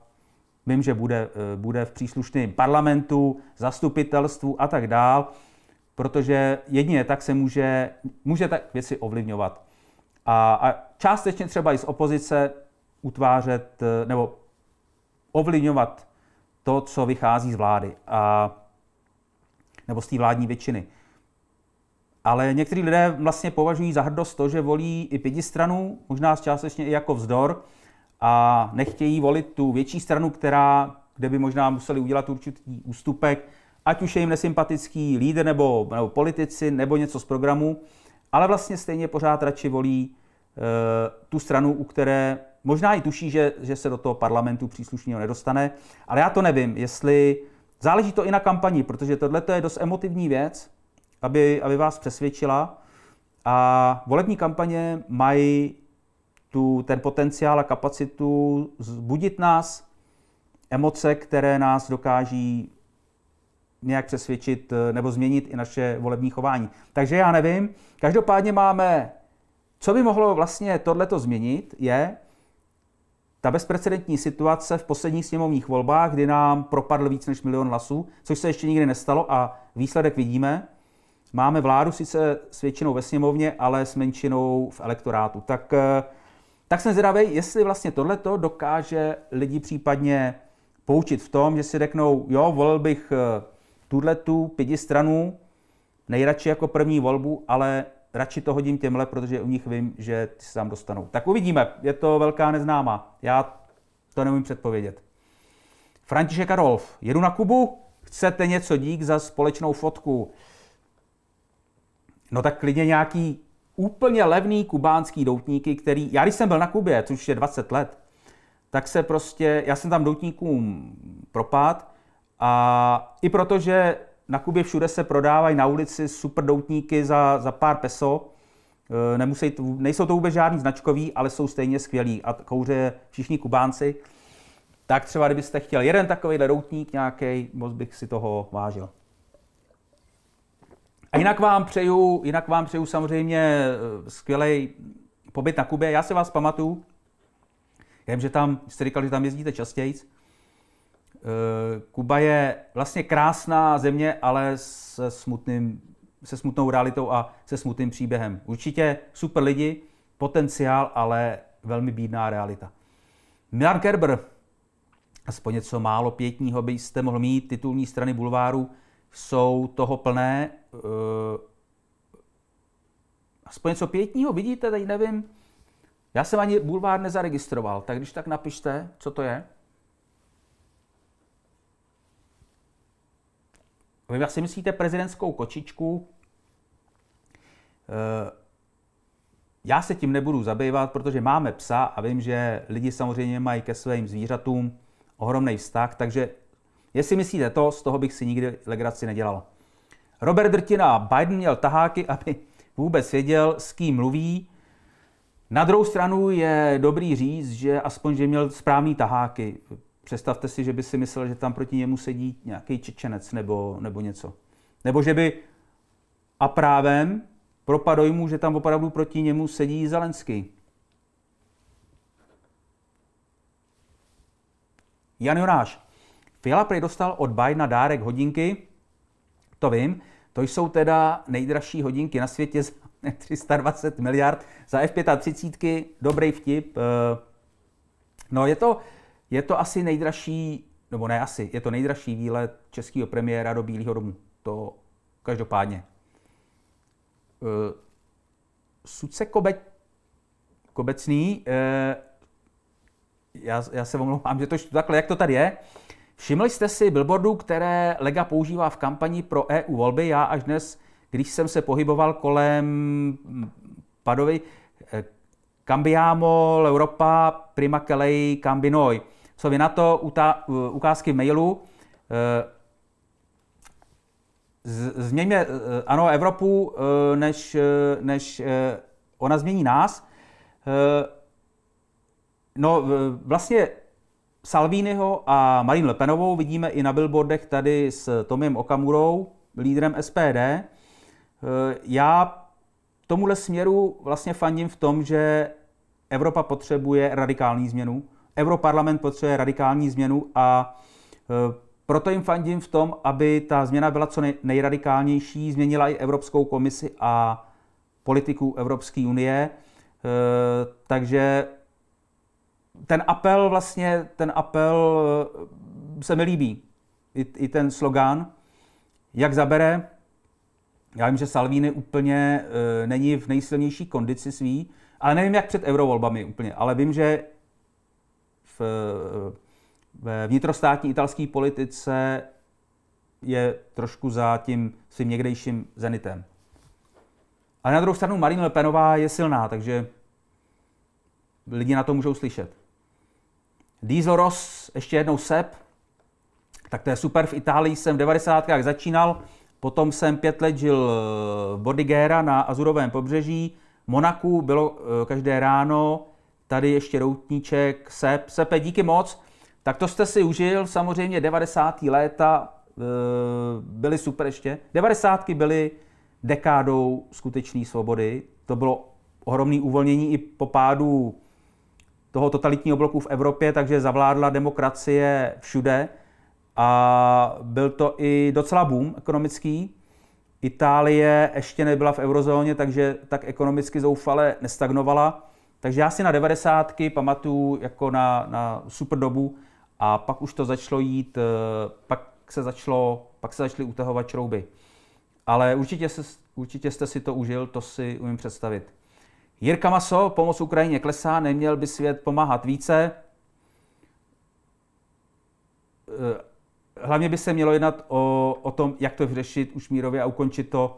vím, že bude, eh, bude v příslušném parlamentu, zastupitelstvu a tak dál, protože jedině tak se může, může tak věci ovlivňovat. A, a částečně třeba i z opozice utvářet eh, nebo ovlivňovat to, co vychází z vlády a, nebo z té vládní většiny. Ale někteří lidé vlastně považují za hrdost to, že volí i pětistranu, možná částečně i jako vzdor, a nechtějí volit tu větší stranu, která, kde by možná museli udělat určitý ústupek, ať už je jim nesympatický lídr nebo, nebo politici nebo něco z programu, ale vlastně stejně pořád radši volí e, tu stranu, u které možná i tuší, že, že se do toho parlamentu příslušního nedostane. Ale já to nevím, jestli záleží to i na kampani, protože tohle je dost emotivní věc aby, aby vás přesvědčila. A volební kampaně mají tu, ten potenciál a kapacitu zbudit nás emoce, které nás dokáží nějak přesvědčit eh, nebo změnit i naše volební chování. Takže já nevím. Každopádně máme, co by mohlo vlastně tohleto změnit, je ta bezprecedentní situace v posledních sněmovních volbách, kdy nám propadl víc než milion hlasů, což se ještě nikdy nestalo a výsledek vidíme. Máme vládu sice s většinou ve sněmovně, ale s menšinou v elektorátu. Tak, eh, tak jsem zvědavý, jestli vlastně tohleto dokáže lidi případně poučit v tom, že si řeknou, jo, volil bych eh, tuhletu pěti stranu, nejradši jako první volbu, ale radši to hodím těmhle, protože u nich vím, že ty se tam dostanou. Tak uvidíme, je to velká neznáma. Já to neumím předpovědět. František Adolf, jedu na Kubu, chcete něco dík za společnou fotku. No tak klidně nějaký úplně levný kubánský doutníky, který, já když jsem byl na Kubě, což je 20 let, tak se prostě, já jsem tam doutníkům propad a i protože na Kubě všude se prodávají na ulici super doutníky za, za pár peso, e, nemusí, nejsou to vůbec žádný značkový, ale jsou stejně skvělí a kouře všichni Kubánci, tak třeba kdybyste chtěl jeden takový doutník nějaký, moc bych si toho vážil. A jinak vám přeju, jinak vám přeju samozřejmě eh, skvělý pobyt na Kubě. Já se vás pamatuju, já vím, že tam, jste říkali, že tam jezdíte častěji. Eh, Kuba je vlastně krásná země, ale se, smutným, se smutnou realitou a se smutným příběhem. Určitě super lidi, potenciál, ale velmi bídná realita. Milan Kerber, aspoň něco málo pětního byste mohl mít, titulní strany bulváru, jsou toho plné. Uh, aspoň co pětního vidíte, teď nevím. Já jsem ani bulvár nezaregistroval, tak když tak napište, co to je. Vy asi myslíte prezidentskou kočičku. Eh, já se tím nebudu zabývat, protože máme psa a vím, že lidi samozřejmě mají ke svým zvířatům ohromný vztah, takže Jestli myslíte to, z toho bych si nikdy legraci nedělal. Robert Drtina Biden měl taháky, aby vůbec věděl, s kým mluví. Na druhou stranu je dobrý říct, že aspoň, že měl správný taháky. Představte si, že by si myslel, že tam proti němu sedí nějaký čečenec nebo, nebo něco. Nebo že by a právem propadoj mu, že tam opravdu proti němu sedí Zelenský. Jan Jonáš. Fiala prej dostal od Bidena dárek hodinky, to vím, to jsou teda nejdražší hodinky na světě za 320 miliard. Za F35 dobrý vtip. Eh, no je to, je to asi nejdražší, nebo ne asi, je to nejdražší výlet českého premiéra do Bílého domu. To každopádně. Eh, Suce Kobe, Kobecný, eh, já, já se omlouvám, že to takhle, jak to tady je, Všimli jste si billboardů, které Lega používá v kampani pro EU volby? Já až dnes, když jsem se pohyboval kolem hm, Padovy, Cambiamo, eh, Europa, Prima Kelei, Cambinoi. Co vy na to? Eh, ukázky v mailu. Eh, změňme, ano, Evropu, než, než ona změní nás. No, vlastně Salviniho a Marine Le Penovou vidíme i na billboardech tady s Tomem Okamurou, lídrem SPD. Eh, já tomuhle směru vlastně fandím v tom, že Evropa potřebuje radikální změnu, Europarlament potřebuje radikální změnu a eh, proto jim fandím v tom, aby ta změna byla co nejradikálnější, změnila i Evropskou komisi a politiku Evropské unie. Eh, takže ten apel vlastně, ten apel eh, se mi líbí. I, i ten slogán, jak zabere. Já vím, že Salvini úplně e, není v nejsilnější kondici svý, ale nevím, jak před eurovolbami úplně, ale vím, že v, eh, ve vnitrostátní italské politice je trošku za tím svým někdejším zenitem. Ale na druhou stranu Marine Le Penová je silná, takže lidi na to můžou slyšet. Ross, ještě jednou SEP, tak to je super. V Itálii jsem v 90. začínal, potom jsem pět let žil eh, v Bordigera na Azurovém pobřeží, Monaku bylo eh, každé ráno, tady ještě routníček, SEP. SEPE, díky moc. Tak to jste si užil, samozřejmě 90. léta eh, byly super ještě. 90. byly dekádou skutečné svobody. To bylo ohromné uvolnění i po pádu toho totalitního bloku v Evropě, takže zavládla demokracie všude a byl to i docela boom ekonomický. Itálie ještě nebyla v eurozóně, takže tak ekonomicky zoufale nestagnovala. Takže já si na 90. pamatuju jako na, na super dobu a pak už to začalo jít, eh, pak se, začalo, pak se začaly utahovat šrouby. Ale určitě, se, určitě jste si to užil, to si umím představit. Jirka Maso, pomoc Ukrajině klesá, neměl by svět pomáhat více. Eh, hlavně by se mělo jednat o, o tom, jak to vyřešit už mírově a ukončit to,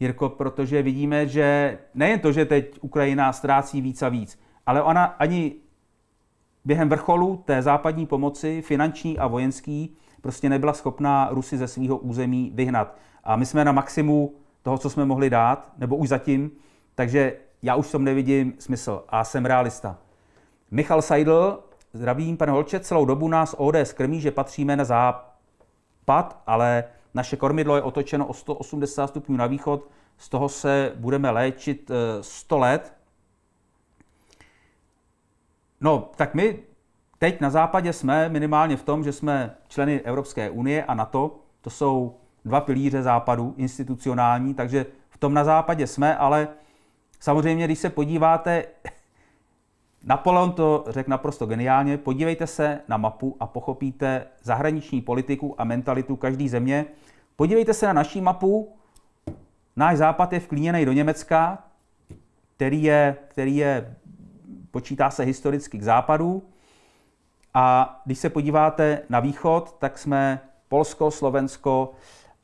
Jirko, protože vidíme, že nejen to, že teď Ukrajina ztrácí víc a víc, ale ona ani během vrcholu té západní pomoci, finanční a vojenský, prostě nebyla schopná Rusy ze svého území vyhnat. A my jsme na maximu toho, co jsme mohli dát, nebo už zatím, takže já už v tom nevidím smysl a jsem realista. Michal Seidel, zdravím, pane Holče, celou dobu nás ODS krmí, že patříme na západ, ale naše kormidlo je otočeno o 180 stupňů na východ, z toho se budeme léčit 100 eh, let. No, tak my teď na západě jsme minimálně v tom, že jsme členy Evropské unie a NATO. To jsou dva pilíře západu, institucionální, takže v tom na západě jsme, ale Samozřejmě, když se podíváte, Napoleon to řekl naprosto geniálně, podívejte se na mapu a pochopíte zahraniční politiku a mentalitu každé země. Podívejte se na naší mapu, náš západ je vklíněný do Německa, který je, který je počítá se historicky k západu. A když se podíváte na východ, tak jsme Polsko, Slovensko,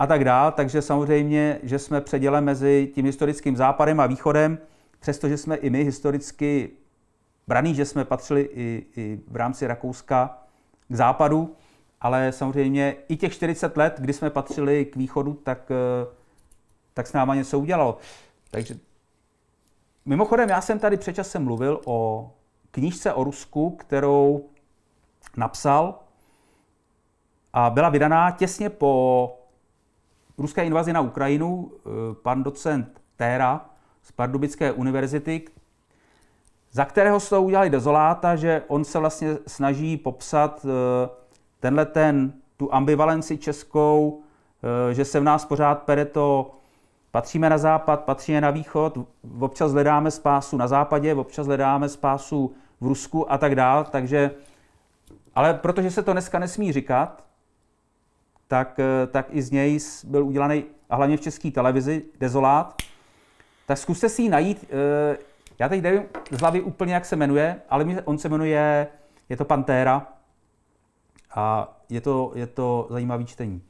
a tak dál, Takže samozřejmě, že jsme předělem mezi tím historickým západem a východem, přestože jsme i my historicky braní, že jsme patřili i, i v rámci Rakouska k západu, ale samozřejmě i těch 40 let, kdy jsme patřili k východu, tak, eh, tak s náma něco udělalo. Takže mimochodem, já jsem tady předčasem mluvil o knížce o Rusku, kterou napsal a byla vydaná těsně po ruské invazi na Ukrajinu eh, pan docent Téra z Pardubické univerzity, za kterého se udělali dezoláta, že on se vlastně snaží popsat eh, tenhle ten, tu ambivalenci českou, eh, že se v nás pořád pere to, patříme na západ, patříme na východ, občas hledáme spásu na západě, občas hledáme spásu v Rusku a tak dále, takže ale protože se to dneska nesmí říkat, tak, eh, tak i z něj byl udělaný, a hlavně v české televizi, dezolát. Tak zkuste si ji najít. Eh, já teď nevím z hlavy úplně, jak se jmenuje, ale on se jmenuje, je to Pantéra a je to, je to zajímavý čtení.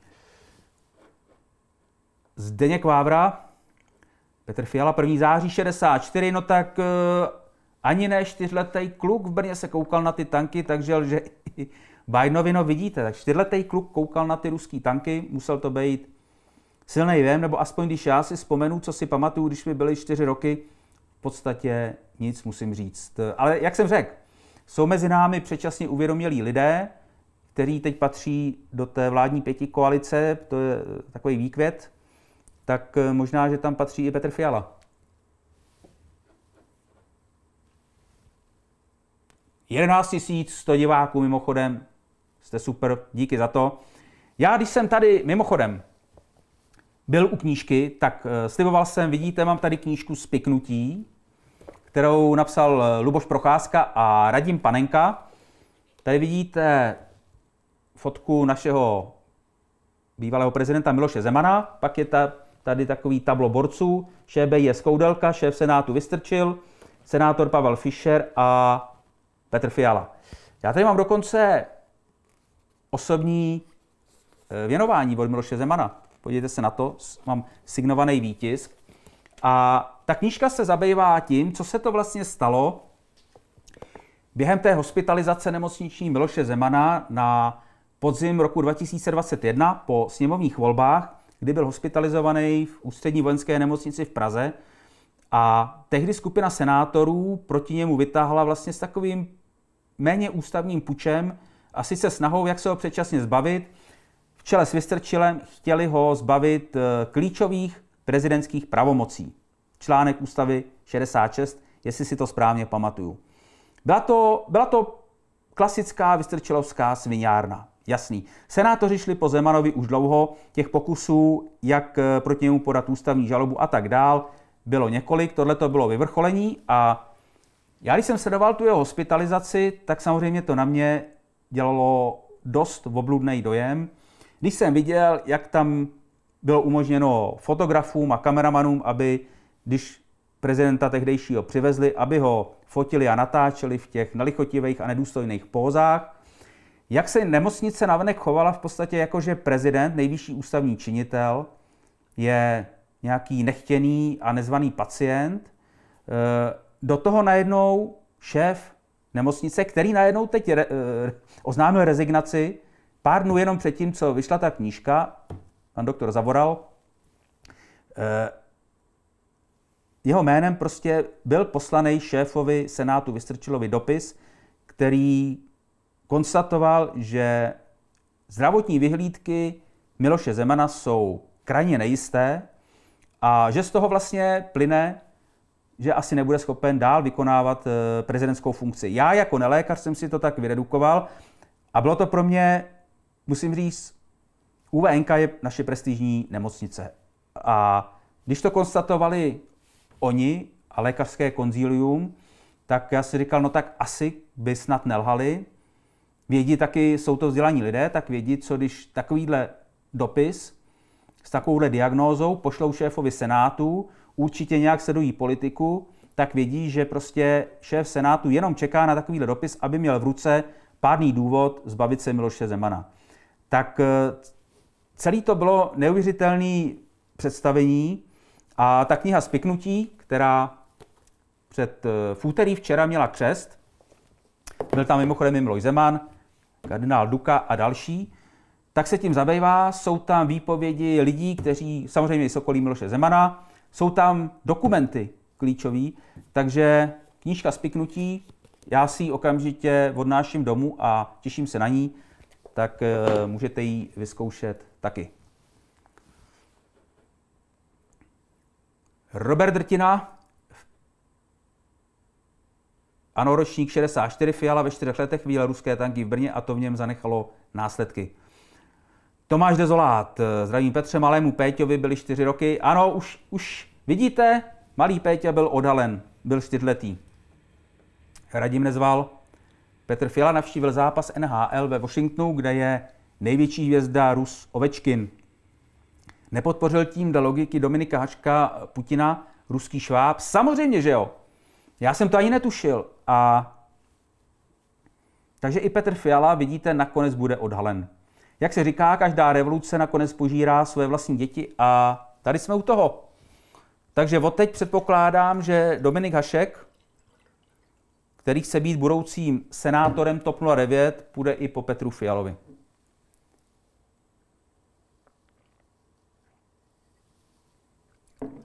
Zdeněk Vávra, Petr Fiala, 1. září 64, no tak eh, ani ne čtyřletý kluk v Brně se koukal na ty tanky, takže no vidíte, tak čtyřletý kluk koukal na ty ruský tanky, musel to být silný věm, nebo aspoň když já si vzpomenu, co si pamatuju, když mi byly čtyři roky, v podstatě nic musím říct. Ale jak jsem řekl, jsou mezi námi předčasně uvědomělí lidé, kteří teď patří do té vládní pěti koalice, to je takový výkvět, tak možná, že tam patří i Petr Fiala. Jedenáct tisíc sto diváků mimochodem, Jste super, díky za to. Já, když jsem tady, mimochodem, byl u knížky, tak eh, sliboval jsem, vidíte, mám tady knížku Spiknutí, kterou napsal eh, Luboš Procházka a Radim Panenka. Tady vidíte fotku našeho bývalého prezidenta Miloše Zemana, pak je ta, tady takový tablo borců, šébe je Skoudelka, šéf Senátu Vystrčil, senátor Pavel Fischer a Petr Fiala. Já tady mám dokonce osobní eh, věnování Miloše Zemana. Podívejte se na to, mám signovaný výtisk. A ta knížka se zabývá tím, co se to vlastně stalo během té hospitalizace nemocniční Miloše Zemana na podzim roku 2021 po sněmovních volbách, kdy byl hospitalizovaný v ústřední vojenské nemocnici v Praze. A tehdy skupina senátorů proti němu vytáhla vlastně s takovým méně ústavním pučem a sice snahou, jak se ho předčasně zbavit, v čele s Vystrčilem chtěli ho zbavit eh, klíčových prezidentských pravomocí. Článek ústavy 66, jestli si to správně pamatuju. Byla to, byla to klasická Vystrčilovská sviňárna. Jasný. Senátoři šli po Zemanovi už dlouho, těch pokusů, jak eh, proti němu podat ústavní žalobu a tak dál, bylo několik, tohle to bylo vyvrcholení a já když jsem sledoval tu jeho hospitalizaci, tak samozřejmě to na mě dělalo dost obludný dojem. Když jsem viděl, jak tam bylo umožněno fotografům a kameramanům, aby když prezidenta tehdejšího přivezli, aby ho fotili a natáčeli v těch nelichotivých a nedůstojných pózách, jak se nemocnice navenek chovala v podstatě jako, že prezident, nejvyšší ústavní činitel, je nějaký nechtěný a nezvaný pacient. E, do toho najednou šéf nemocnice, který najednou teď re, eh, oznámil rezignaci pár dnů jenom předtím, co vyšla ta knížka, pan doktor Zavoral, eh, jeho jménem prostě byl poslaný šéfovi Senátu Vystrčilovi dopis, který konstatoval, že zdravotní vyhlídky Miloše Zemana jsou krajně nejisté a že z toho vlastně plyne, že asi nebude schopen dál vykonávat eh, prezidentskou funkci. Já jako nelékař jsem si to tak vyredukoval a bylo to pro mě, musím říct, UVNK je naše prestižní nemocnice. A když to konstatovali oni a lékařské konzílium, tak já si říkal, no tak asi by snad nelhali. Vědí taky, jsou to vzdělaní lidé, tak vědí, co když takovýhle dopis s takovouhle diagnózou pošlou šéfovi Senátu, určitě nějak sledují politiku, tak vědí, že prostě šéf Senátu jenom čeká na takovýhle dopis, aby měl v ruce pádný důvod zbavit se Miloše Zemana. Tak eh, celý to bylo neuvěřitelné představení a ta kniha Spiknutí, která před eh, v úterý včera měla křest, byl tam mimochodem Miloš Zeman, kardinál Duka a další, tak se tím zabývá, jsou tam výpovědi lidí, kteří samozřejmě jsou kolí Miloše Zemana, jsou tam dokumenty klíčový, takže knížka Spiknutí, já si ji okamžitě odnáším domů a těším se na ní, tak eh, můžete ji vyzkoušet taky. Robert Drtina, ano, ročník 64 Fiala ve čtyřech letech výjel ruské tanky v Brně a to v něm zanechalo následky. Tomáš Dezolát, eh, zdravím Petře, malému Péťovi byly čtyři roky. Ano, už, už vidíte, malý Péťa byl odhalen, byl čtyřletý. Radim Nezval, Petr Fiala navštívil zápas NHL ve Washingtonu, kde je největší hvězda Rus Ovečkin. Nepodpořil tím do logiky Dominika Haška Putina, ruský šváb. Samozřejmě, že jo. Já jsem to ani netušil. A takže i Petr Fiala, vidíte, nakonec bude odhalen. Jak se říká, každá revoluce nakonec požírá své vlastní děti a tady jsme u toho. Takže od teď předpokládám, že Dominik Hašek, který chce být budoucím senátorem TOP 09, půjde i po Petru Fialovi.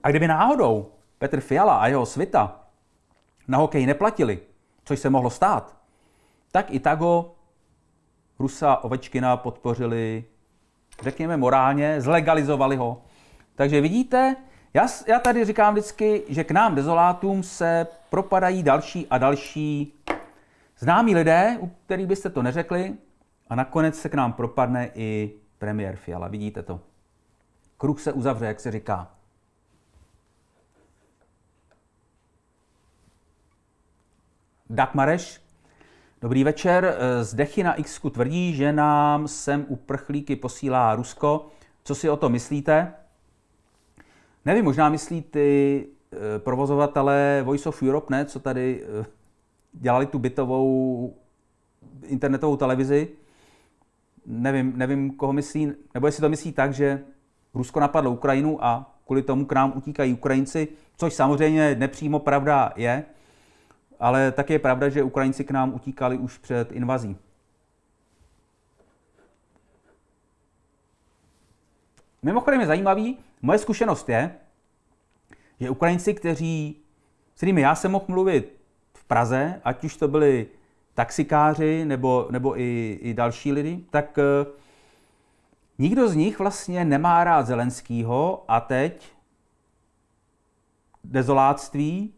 A kdyby náhodou Petr Fiala a jeho svita na hokej neplatili, což se mohlo stát, tak i Tago Rusa Ovečkina podpořili, řekněme morálně, zlegalizovali ho. Takže vidíte, já, já tady říkám vždycky, že k nám dezolátům se propadají další a další známí lidé, u kterých byste to neřekli, a nakonec se k nám propadne i premiér Fiala. Vidíte to. Kruh se uzavře, jak se říká. Dagmareš, Dobrý večer. Z na X tvrdí, že nám sem uprchlíky posílá Rusko. Co si o to myslíte? Nevím, možná myslí ty eh, provozovatele Voice of Europe, ne? Co tady eh, dělali tu bytovou internetovou televizi. Nevím, nevím, koho myslí, nebo jestli to myslí tak, že Rusko napadlo Ukrajinu a kvůli tomu k nám utíkají Ukrajinci, což samozřejmě nepřímo pravda je. Ale tak je pravda, že Ukrajinci k nám utíkali už před invazí. Mimochodem je zajímavý, moje zkušenost je, že Ukrajinci, kteří, s kterými já jsem mohl mluvit v Praze, ať už to byli taxikáři nebo, nebo i, i další lidi, tak uh, nikdo z nich vlastně nemá rád Zelenskýho a teď dezoláctví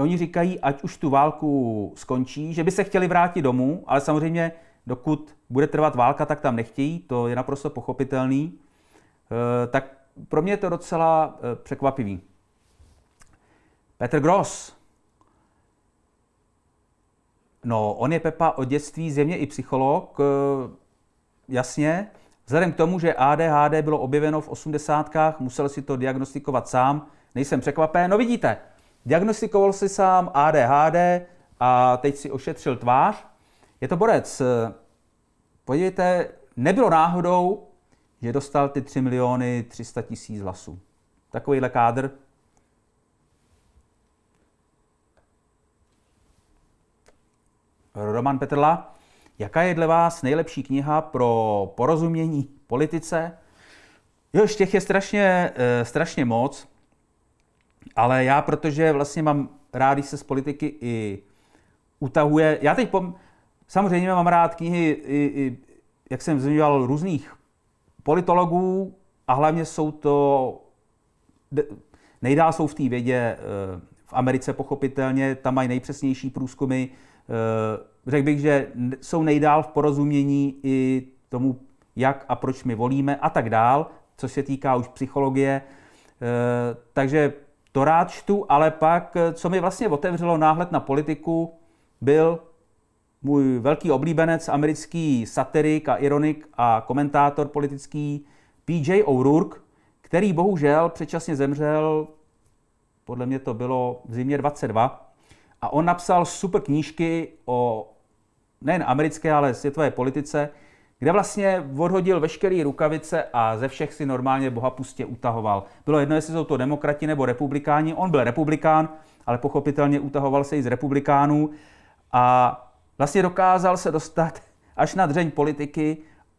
Oni říkají, ať už tu válku skončí, že by se chtěli vrátit domů, ale samozřejmě dokud bude trvat válka, tak tam nechtějí, to je naprosto pochopitelný. E, tak pro mě je to docela e, překvapivý. Petr Gross. No, on je Pepa od dětství zjevně i psycholog, e, jasně. Vzhledem k tomu, že ADHD bylo objeveno v osmdesátkách, musel si to diagnostikovat sám, nejsem překvapen. No vidíte, Diagnostikoval si sám ADHD a teď si ošetřil tvář. Je to borec. Eh, podívejte, nebylo náhodou, že dostal ty 3 miliony 300 tisíc hlasů. Takovýhle kádr. Roman Petrla, jaká je dle vás nejlepší kniha pro porozumění politice? Jo, těch je strašně, eh, strašně moc. Ale já, protože vlastně mám rád, když se z politiky i utahuje. Já teď pom... samozřejmě mám rád knihy, i, i, jak jsem zmiňoval, různých politologů a hlavně jsou to, nejdál jsou v té vědě, eh, v Americe pochopitelně, tam mají nejpřesnější průzkumy. Eh, řekl bych, že jsou nejdál v porozumění i tomu, jak a proč my volíme a tak dál, co se týká už psychologie. Eh, takže to rád čtu, ale pak, eh, co mi vlastně otevřelo náhled na politiku, byl můj velký oblíbenec, americký satirik a ironik a komentátor politický PJ O'Rourke, který bohužel předčasně zemřel, podle mě to bylo v zimě 22, a on napsal super knížky o nejen americké, ale světové politice, kde vlastně odhodil veškeré rukavice a ze všech si normálně bohapustě utahoval. Bylo jedno, jestli jsou to demokrati nebo republikáni. On byl republikán, ale pochopitelně utahoval se i z republikánů a vlastně dokázal se dostat až na dřeň politiky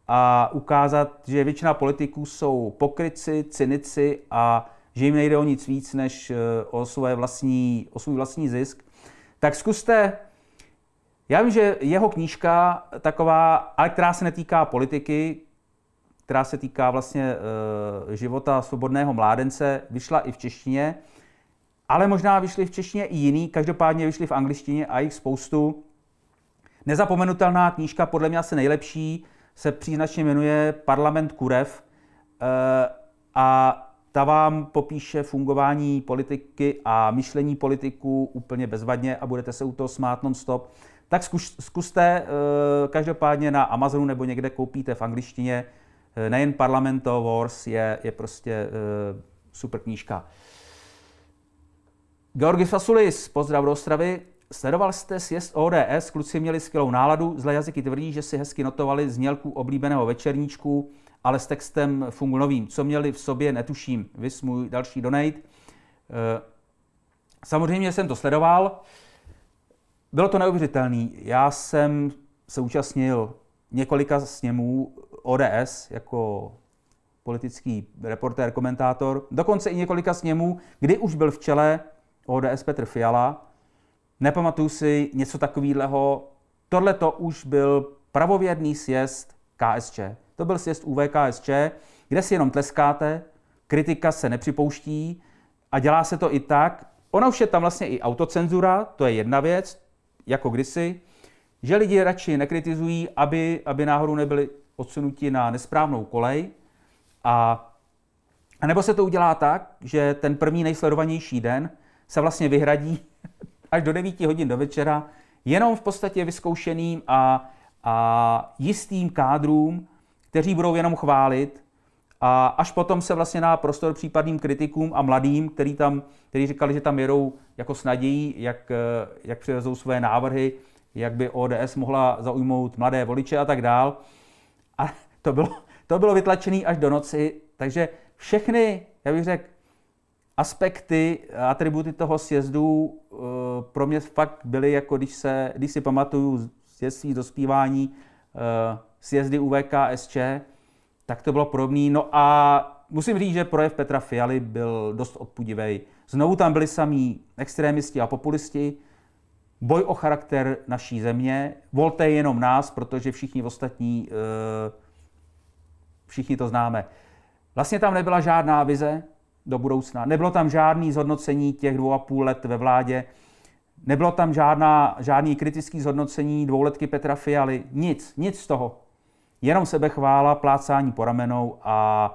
a ukázat, že většina politiků jsou pokryci, cynici a že jim nejde o nic víc než eh, o, svoje vlastní, o svůj vlastní zisk. Tak zkuste já vím, že jeho knížka taková, ale která se netýká politiky, která se týká vlastně e, života svobodného mládence, vyšla i v češtině, ale možná vyšly v češtině i jiný, každopádně vyšly v angličtině a jich spoustu. Nezapomenutelná knížka, podle mě asi nejlepší, se příznačně jmenuje Parlament Kurev e, a ta vám popíše fungování politiky a myšlení politiků úplně bezvadně a budete se u toho smát non-stop tak zkuš, zkuste eh, každopádně na Amazonu nebo někde koupíte v angličtině. Eh, nejen of Wars je, je prostě eh, super knížka. Georgi Fasulis, pozdrav do Ostravy. Sledoval jste sjezd ODS, kluci měli skvělou náladu, zle jazyky tvrdí, že si hezky notovali znělku oblíbeného večerníčku, ale s textem fungu novým. Co měli v sobě, netuším. Vys můj další donate. Samozřejmě jsem to sledoval. Bylo to neuvěřitelné. Já jsem se účastnil několika sněmů ODS jako politický reportér, komentátor, dokonce i několika sněmů, kdy už byl v čele ODS Petr Fiala. Nepamatuju si něco takového. Tohle to už byl pravověrný sjezd KSČ. To byl sjezd UVKSČ, kde si jenom tleskáte, kritika se nepřipouští a dělá se to i tak. Ona už je tam vlastně i autocenzura, to je jedna věc, jako kdysi, že lidi radši nekritizují, aby, aby náhodou nebyli odsunuti na nesprávnou kolej. A, a nebo se to udělá tak, že ten první nejsledovanější den se vlastně vyhradí až do 9 hodin do večera jenom v podstatě vyzkoušeným a, a jistým kádrům, kteří budou jenom chválit a až potom se vlastně dá prostor případným kritikům a mladým, který, tam, který říkali, že tam jedou jako s nadějí, jak, eh, jak přivezou své návrhy, jak by ODS mohla zaujmout mladé voliče a tak dál. A to bylo, to bylo vytlačené až do noci, takže všechny, já bych řekl, aspekty, atributy toho sjezdu eh, pro mě fakt byly, jako když, se, když si pamatuju z dětství dospívání, zpívání eh, sjezdy UVKSČ, tak to bylo podobné. No a musím říct, že projev Petra Fialy byl dost odpudivý. Znovu tam byli samí extrémisti a populisti, boj o charakter naší země, volte jenom nás, protože všichni ostatní, eh, všichni to známe. Vlastně tam nebyla žádná vize do budoucna, nebylo tam žádný zhodnocení těch dvou a půl let ve vládě, nebylo tam žádná, žádný kritický zhodnocení dvouletky Petra Fialy, nic, nic z toho. Jenom sebechvála, plácání po ramenou a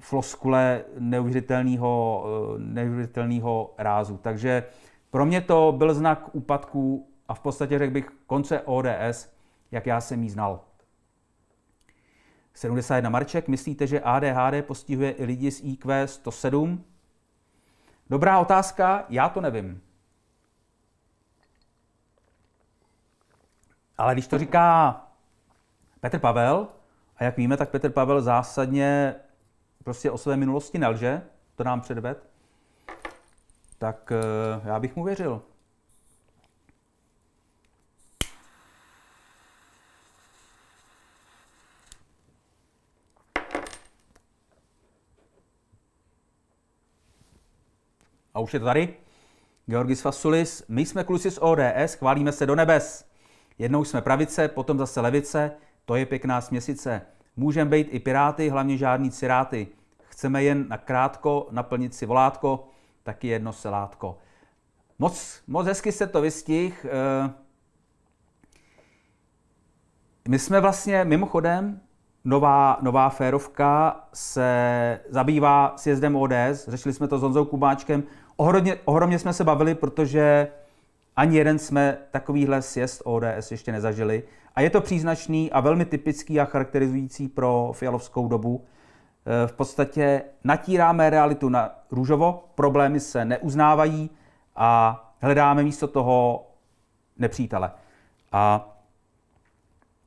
floskule neuvěřitelného, eh, neuvěřitelného rázu. Takže pro mě to byl znak úpadku a v podstatě řekl bych konce ODS, jak já jsem ji znal. 71 Marček, myslíte, že ADHD postihuje i lidi s IQ 107? Dobrá otázka, já to nevím. Ale když to říká Petr Pavel, a jak víme, tak Petr Pavel zásadně prostě o své minulosti nelže, to nám předved, tak eh, já bych mu věřil. A už je to tady. Georgis Fasulis, my jsme kluci z ODS, chválíme se do nebes. Jednou jsme pravice, potom zase levice, to je pěkná směsice. Můžeme být i piráty, hlavně žádní ciráty. Chceme jen na krátko naplnit si volátko, taky jedno selátko. Moc, moc hezky se to vystih. Eh, my jsme vlastně, mimochodem, nová, nová férovka se zabývá sjezdem ODS. Řešili jsme to s Honzou Kubáčkem. Ohromně, ohromně jsme se bavili, protože ani jeden jsme takovýhle sjezd ODS ještě nezažili. A je to příznačný a velmi typický a charakterizující pro fialovskou dobu. E, v podstatě natíráme realitu na růžovo, problémy se neuznávají a hledáme místo toho nepřítele. A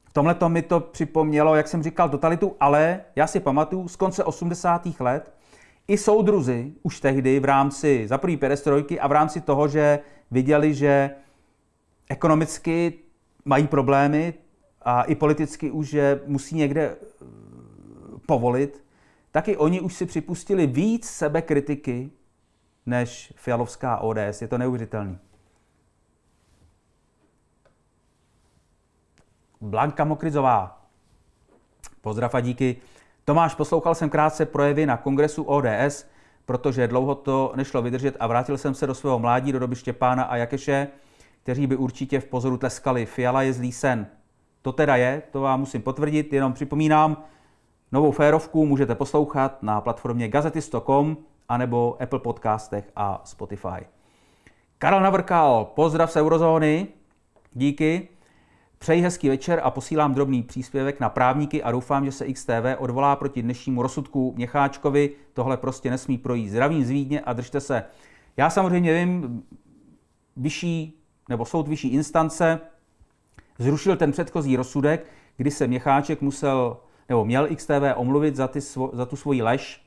v tomhle mi to připomnělo, jak jsem říkal, totalitu, ale já si pamatuju z konce 80. let, i soudruzi už tehdy v rámci za první perestrojky a v rámci toho, že viděli, že ekonomicky mají problémy a i politicky už je musí někde eh, povolit, taky oni už si připustili víc sebekritiky než fialovská ODS. Je to neuvěřitelný. Blanka Mokrizová. Pozdrav a díky. Tomáš, poslouchal jsem krátce projevy na kongresu ODS, protože dlouho to nešlo vydržet a vrátil jsem se do svého mládí, do doby Štěpána a Jakeše kteří by určitě v pozoru tleskali. Fiala je zlý sen. To teda je, to vám musím potvrdit, jenom připomínám, novou férovku můžete poslouchat na platformě gazety.com anebo Apple Podcastech a Spotify. Karel Navrkal, pozdrav z Eurozóny, díky. Přeji hezký večer a posílám drobný příspěvek na právníky a doufám, že se XTV odvolá proti dnešnímu rozsudku Měcháčkovi. Tohle prostě nesmí projít. Zdravím z Vídně a držte se. Já samozřejmě vím, vyšší nebo soud vyšší instance zrušil ten předchozí rozsudek, kdy se Měcháček musel, nebo měl XTV omluvit za, ty svo, za tu svoji lež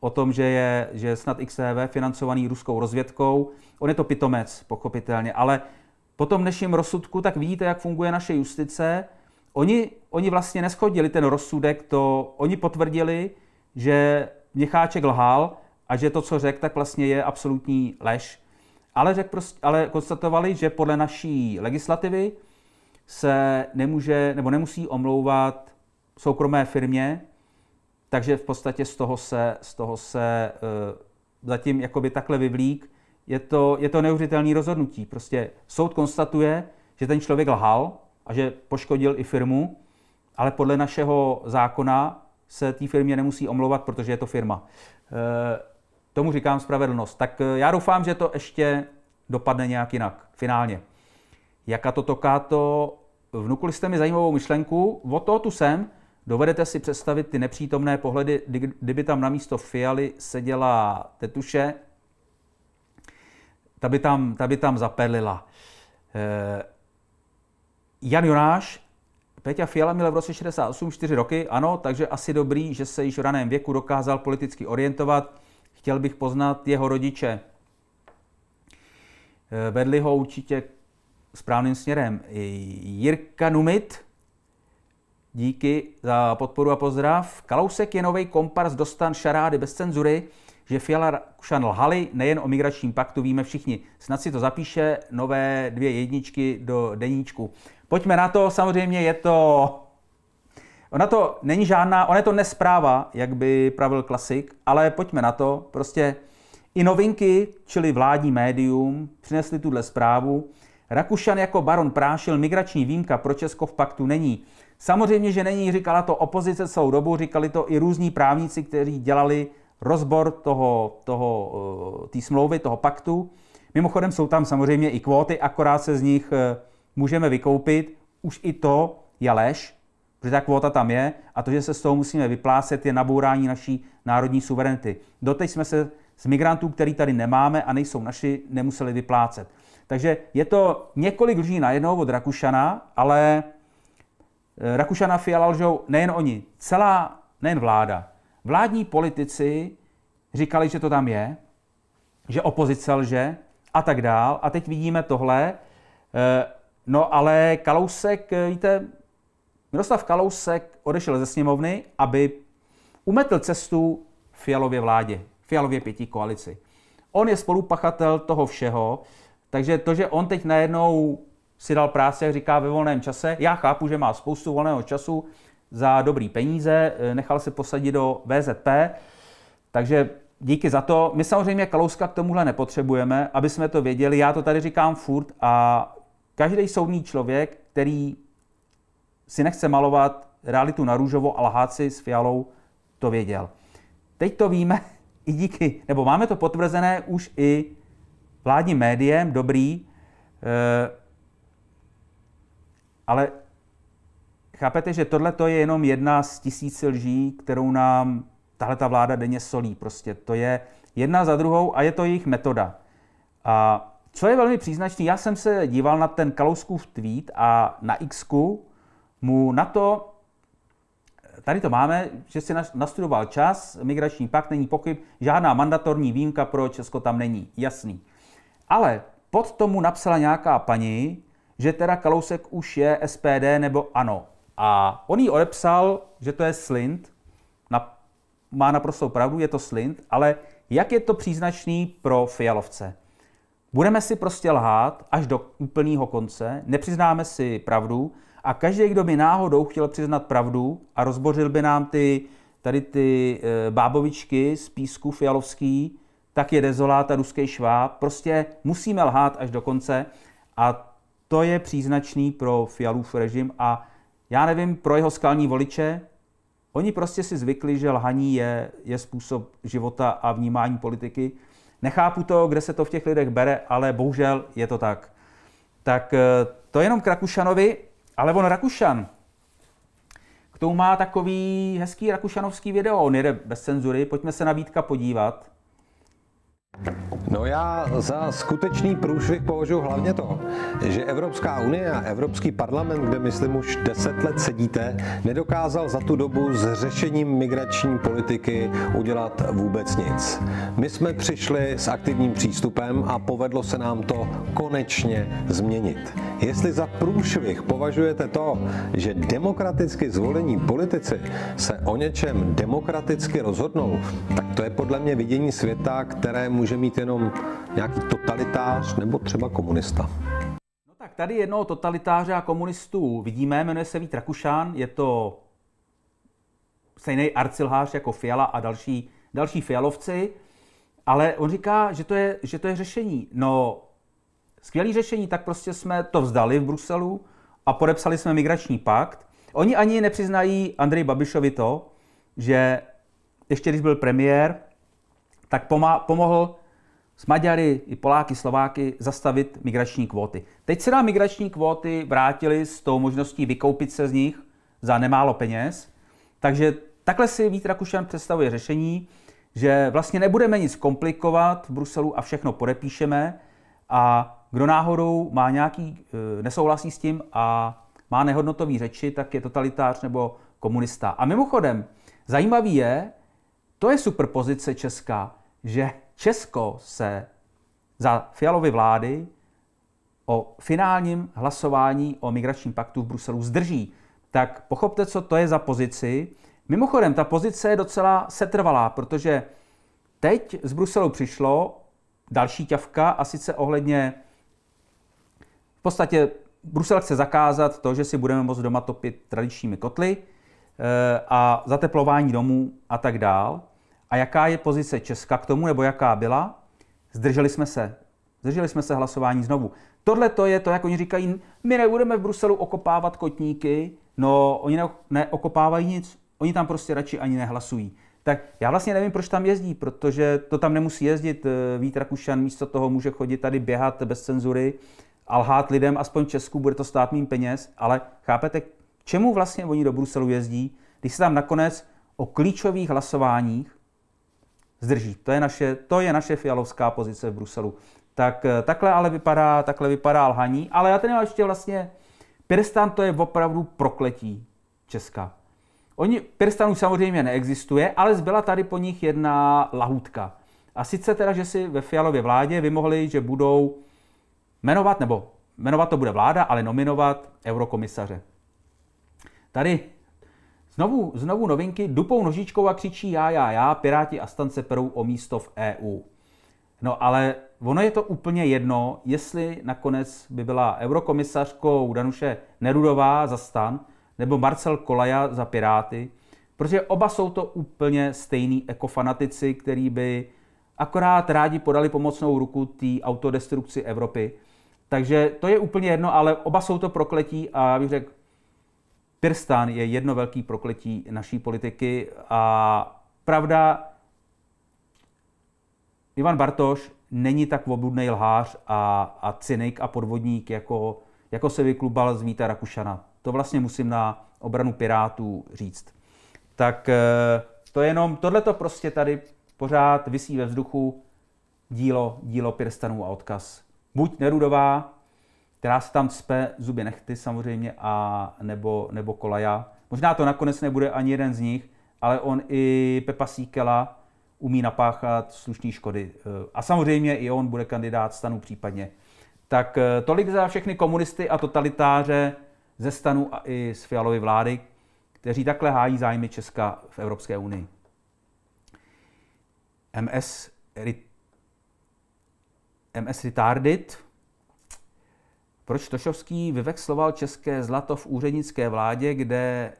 o tom, že je že snad XTV financovaný ruskou rozvědkou. On je to pitomec, pochopitelně, ale po tom dnešním rozsudku tak vidíte, jak funguje naše justice. Oni, oni vlastně neschodili ten rozsudek, to oni potvrdili, že Měcháček lhal a že to, co řekl, tak vlastně je absolutní lež ale, řek prostě, ale konstatovali, že podle naší legislativy se nemůže nebo nemusí omlouvat soukromé firmě, takže v podstatě z toho se, z toho se uh, zatím jakoby takhle vyvlík. Je to, je to neuvěřitelné rozhodnutí. Prostě soud konstatuje, že ten člověk lhal a že poškodil i firmu, ale podle našeho zákona se té firmě nemusí omlouvat, protože je to firma. Uh, Tomu říkám spravedlnost. Tak eh, já doufám, že to ještě dopadne nějak jinak, finálně. Jaká to to? Vnukli jste mi zajímavou myšlenku, o to tu jsem, dovedete si představit ty nepřítomné pohledy, kdyby tam na místo Fialy seděla Tetuše, ta by tam, ta by tam zaperlila. Eh, Jan Jonáš, Peťa Fiala měl v roce 68 4 roky, ano, takže asi dobrý, že se již v raném věku dokázal politicky orientovat, chtěl bych poznat jeho rodiče. Eh, vedli ho určitě správným směrem. Jirka Numit, díky za podporu a pozdrav. Kalousek je nový kompars dostan šarády bez cenzury, že Fiala Kušan lhali, nejen o migračním paktu víme všichni. Snad si to zapíše nové dvě jedničky do deníčku. Pojďme na to, samozřejmě je to Ona to není žádná, ona je to nespráva, jak by pravil klasik, ale pojďme na to. Prostě i novinky, čili vládní médium, přinesly tuhle zprávu. Rakušan jako baron prášil, migrační výjimka pro Česko v paktu není. Samozřejmě, že není, říkala to opozice celou dobu, říkali to i různí právníci, kteří dělali rozbor toho, toho, eh, smlouvy, toho paktu. Mimochodem jsou tam samozřejmě i kvóty, akorát se z nich eh, můžeme vykoupit. Už i to je lež, protože ta kvóta tam je a to, že se z toho musíme vyplácet, je nabourání naší národní suverenity. Doteď jsme se z migrantů, který tady nemáme a nejsou naši, nemuseli vyplácet. Takže je to několik lží na jednoho od Rakušana, ale eh, Rakušana Fiala lžou nejen oni, celá, nejen vláda. Vládní politici říkali, že to tam je, že opozice lže a tak dál. A teď vidíme tohle. Eh, no ale Kalousek, eh, víte, Miroslav Kalousek odešel ze sněmovny, aby umetl cestu Fialově vládě, Fialově pětí koalici. On je spolupachatel toho všeho, takže to, že on teď najednou si dal práci, jak říká, ve volném čase, já chápu, že má spoustu volného času za dobrý peníze, eh, nechal se posadit do VZP, takže díky za to. My samozřejmě Kalouska k tomuhle nepotřebujeme, aby jsme to věděli. Já to tady říkám furt a každý soudný člověk, který si nechce malovat realitu na růžovo a lhát si s Fialou to věděl. Teď to víme i díky, nebo máme to potvrzené už i vládním médiem, dobrý, eh, ale chápete, že tohle to je jenom jedna z tisíc lží, kterou nám tahle ta vláda denně solí. Prostě to je jedna za druhou a je to jejich metoda. A co je velmi příznačný, já jsem se díval na ten Kalouskův tweet a na Xku mu na to, tady to máme, že si nastudoval čas, migrační pakt není pochyb, žádná mandatorní výjimka pro Česko tam není, jasný. Ale pod tomu napsala nějaká paní, že teda Kalousek už je SPD nebo ano. A on jí odepsal, že to je slint, na, má naprostou pravdu, je to slint, ale jak je to příznačný pro Fialovce? Budeme si prostě lhát až do úplného konce, nepřiznáme si pravdu a každý, kdo by náhodou chtěl přiznat pravdu a rozbořil by nám ty, tady ty eh, bábovičky z písku fialovský, tak je dezolát a ruský šváb. Prostě musíme lhát až do konce a to je příznačný pro Fialův režim a já nevím, pro jeho skalní voliče, oni prostě si zvykli, že lhaní je, je způsob života a vnímání politiky. Nechápu to, kde se to v těch lidech bere, ale bohužel je to tak. Tak eh, to jenom Krakušanovi ale on Rakušan, k tomu má takový hezký rakušanovský video, on jede bez cenzury, pojďme se na Vítka podívat. No já za skutečný průšvih považuji hlavně to, že Evropská unie a Evropský parlament, kde myslím už 10 let sedíte, nedokázal za tu dobu s řešením migrační politiky udělat vůbec nic. My jsme přišli s aktivním přístupem a povedlo se nám to konečně změnit. Jestli za průšvih považujete to, že demokraticky zvolení politici se o něčem demokraticky rozhodnou, tak to je podle mě vidění světa, kterému může mít jenom nějaký totalitář nebo třeba komunista. No tak tady jednoho totalitáře a komunistů vidíme, jmenuje se Vít Rakušán, je to stejný arcilhář jako Fiala a další, další Fialovci, ale on říká, že to, je, že to je řešení. No, skvělé řešení, tak prostě jsme to vzdali v Bruselu a podepsali jsme migrační pakt. Oni ani nepřiznají Andrej Babišovi to, že ještě když byl premiér, tak pomohl s Maďary, i Poláky, Slováky zastavit migrační kvóty. Teď se nám migrační kvóty vrátily s tou možností vykoupit se z nich za nemálo peněz. Takže takhle si Vít Rakušan představuje řešení, že vlastně nebudeme nic komplikovat v Bruselu a všechno podepíšeme a kdo náhodou má nějaký, e, nesouhlasí s tím a má nehodnotový řeči, tak je totalitář nebo komunista. A mimochodem, zajímavý je, to je superpozice česká že Česko se za Fialovy vlády o finálním hlasování o migračním paktu v Bruselu zdrží. Tak pochopte, co to je za pozici. Mimochodem, ta pozice je docela setrvalá, protože teď z Bruselu přišlo další ťavka a sice ohledně v podstatě Brusel chce zakázat to, že si budeme moct doma topit tradičními kotly eh, a zateplování domů a tak dál. A jaká je pozice Česka k tomu, nebo jaká byla? Zdrželi jsme se. Zdrželi jsme se hlasování znovu. Tohle to je to, jak oni říkají, my nebudeme v Bruselu okopávat kotníky, no oni neokopávají nic, oni tam prostě radši ani nehlasují. Tak já vlastně nevím, proč tam jezdí, protože to tam nemusí jezdit. Eh, Vít Rakušan místo toho může chodit tady běhat bez cenzury a lhát lidem, aspoň Česku, bude to stát mým peněz, ale chápete, k čemu vlastně oni do Bruselu jezdí, když se tam nakonec o klíčových hlasováních zdrží. To je naše, to je naše fialovská pozice v Bruselu. Tak eh, takhle ale vypadá, takhle vypadá lhaní. Ale já tady mám ještě vlastně, Pirstan to je opravdu prokletí Česka. Oni, Pirstan už samozřejmě neexistuje, ale zbyla tady po nich jedna lahutka. A sice teda, že si ve Fialově vládě vymohli, že budou jmenovat, nebo jmenovat to bude vláda, ale nominovat eurokomisaře. Tady Znovu, znovu novinky, dupou nožičkou a křičí já, já, já, Piráti a stance perou o místo v EU. No ale ono je to úplně jedno, jestli nakonec by byla eurokomisařkou Danuše Nerudová za stan nebo Marcel Kolaja za Piráty, protože oba jsou to úplně stejní ekofanatici, který by akorát rádi podali pomocnou ruku té autodestrukci Evropy. Takže to je úplně jedno, ale oba jsou to prokletí a já bych řekl, Kyrgyzstán je jedno velké prokletí naší politiky a pravda, Ivan Bartoš není tak obludný lhář a, a cynik a podvodník, jako, jako se vyklubal z Víta Rakušana. To vlastně musím na obranu Pirátů říct. Tak eh, to je jenom, tohle to prostě tady pořád vysí ve vzduchu dílo, dílo Pirstanů a odkaz. Buď Nerudová, která se tam cpe zuby nechty samozřejmě a nebo, nebo Kolaja. Možná to nakonec nebude ani jeden z nich, ale on i Pepa Síkela umí napáchat slušné škody. Eh, a samozřejmě i on bude kandidát stanu případně. Tak eh, tolik za všechny komunisty a totalitáře ze stanu a i z Fialovy vlády, kteří takhle hájí zájmy Česka v Evropské unii. MS, MS retardit. Proč Tošovský vyvexloval české zlato v úřednické vládě, kde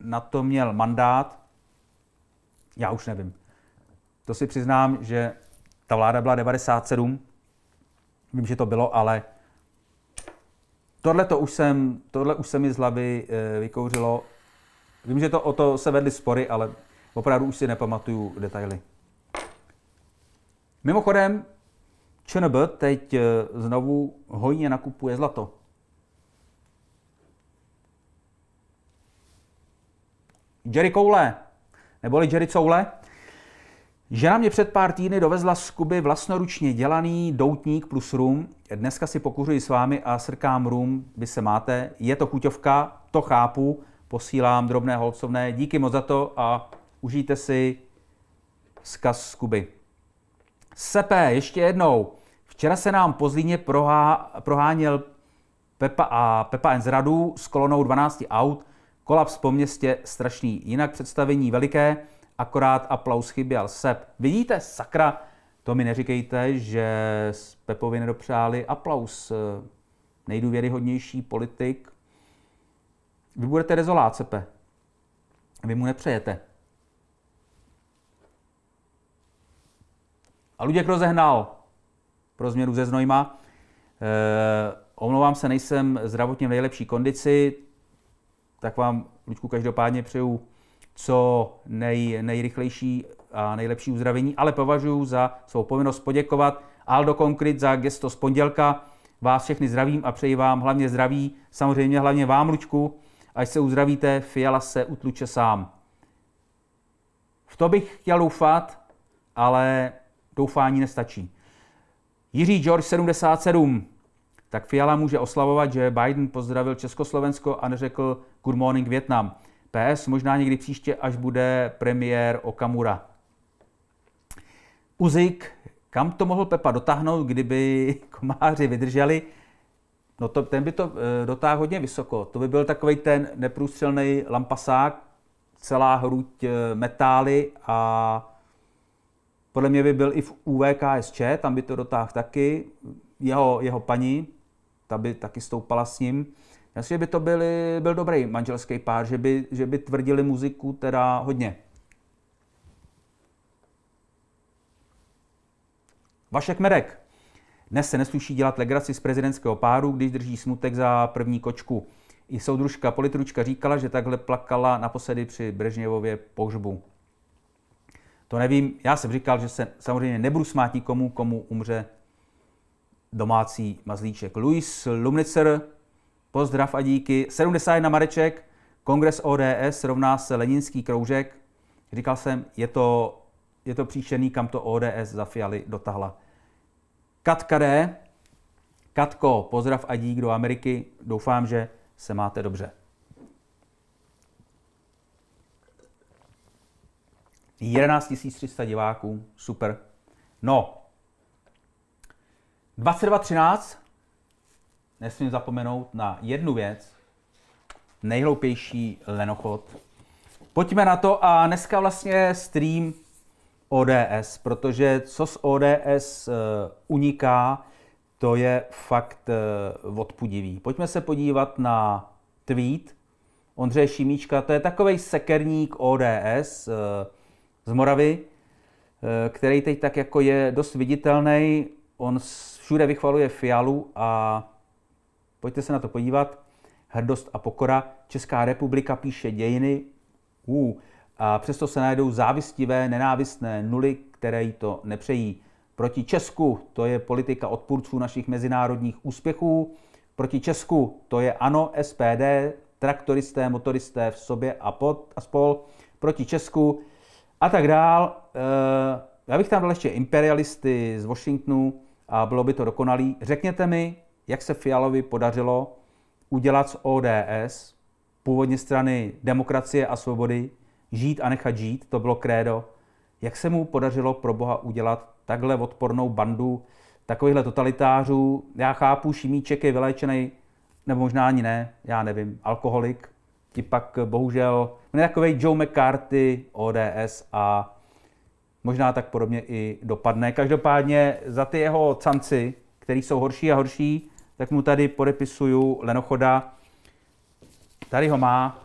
na to měl mandát? Já už nevím. To si přiznám, že ta vláda byla 97. Vím, že to bylo, ale tohle, to už, jsem, tohle už se mi z hlavy eh, vykouřilo. Vím, že to, o to se vedly spory, ale opravdu už si nepamatuju detaily. Mimochodem, ČNB teď eh, znovu hojně nakupuje zlato. Jerry Koule, neboli Jerry Coule, Žena mě před pár týdny dovezla z Kuby vlastnoručně dělaný doutník plus rum. Dneska si pokuřuji s vámi a srkám rum, vy se máte. Je to chuťovka, to chápu. Posílám drobné holcovné. Díky moc za to a užijte si vzkaz z Kuby. Sepe, ještě jednou. Včera se nám po Zlíně prohá, proháněl Pepa a Pepa Enzradu s kolonou 12 aut. Kolaps po městě strašný. Jinak představení veliké, akorát aplaus chyběl Sep. Vidíte, sakra, to mi neříkejte, že s Pepovi nedopřáli aplaus. Nejdůvěryhodnější politik. Vy budete rezolát, Sepe. Vy mu nepřejete. A Luděk rozehnal pro změnu ze Znojma. E, omlouvám se, nejsem zdravotně v nejlepší kondici, tak vám, Luďku, každopádně přeju co nej, nejrychlejší a nejlepší uzdravení, ale považuji za svou povinnost poděkovat Aldo Konkrit za gesto z pondělka. Vás všechny zdravím a přeji vám hlavně zdraví, samozřejmě hlavně vám, Luďku, až se uzdravíte, Fiala se utluče sám. V to bych chtěl doufat, ale doufání nestačí. Jiří George 77. Tak Fiala může oslavovat, že Biden pozdravil Československo a neřekl Good morning Vietnam. PS možná někdy příště, až bude premiér Okamura. Uzik, kam to mohl Pepa dotáhnout, kdyby komáři vydrželi? No to, ten by to e, dotáhl hodně vysoko. To by byl takový ten neprůstřelný lampasák, celá hruď eh, metály a podle mě by byl i v UVKSČ, tam by to dotáhl taky. Jeho, jeho paní, ta by taky stoupala s ním. Já si, že by to byli, byl dobrý manželský pár, že by, že by tvrdili muziku teda hodně. Vašek Medek. Dnes se nesluší dělat legraci z prezidentského páru, když drží smutek za první kočku. I soudružka politručka říkala, že takhle plakala naposledy při Brežněvově pohřbu. To nevím, já jsem říkal, že se samozřejmě nebudu smát nikomu, komu umře domácí mazlíček. Luis Lumnicer, pozdrav a díky. 71 Mareček, kongres ODS rovná se Leninský kroužek. Říkal jsem, je to, je to příšený, kam to ODS za Fialy dotahla. Katka D. Katko, pozdrav a dík do Ameriky. Doufám, že se máte dobře. 11 300 diváků, super. No, 22.13, nesmím zapomenout na jednu věc, nejhloupější lenochod. Pojďme na to a dneska vlastně stream ODS, protože co z ODS uh, eh, uniká, to je fakt uh, odpudivý. Pojďme se podívat na tweet Ondřeje Šimíčka, to je takový sekerník ODS, uh, eh, z Moravy, eh, který teď tak jako je dost viditelný. On všude vychvaluje Fialu a pojďte se na to podívat. Hrdost a pokora. Česká republika píše dějiny. Uh, a přesto se najdou závistivé, nenávistné nuly, které jí to nepřejí. Proti Česku to je politika odpůrců našich mezinárodních úspěchů. Proti Česku to je ANO, SPD, traktoristé, motoristé v sobě a pod a spol. Proti Česku a tak dál. Eh, já bych tam dal ještě imperialisty z Washingtonu a bylo by to dokonalý. Řekněte mi, jak se Fialovi podařilo udělat z ODS, původně strany demokracie a svobody, žít a nechat žít, to bylo krédo. Jak se mu podařilo pro boha udělat takhle odpornou bandu takovýchhle totalitářů? Já chápu, Šimíček je vylečený, nebo možná ani ne, já nevím, alkoholik, ti pak eh, bohužel, on je takový Joe McCarthy, ODS a možná tak podobně i dopadne. Každopádně za ty jeho canci, který jsou horší a horší, tak mu tady podepisuju Lenochoda. Tady ho má,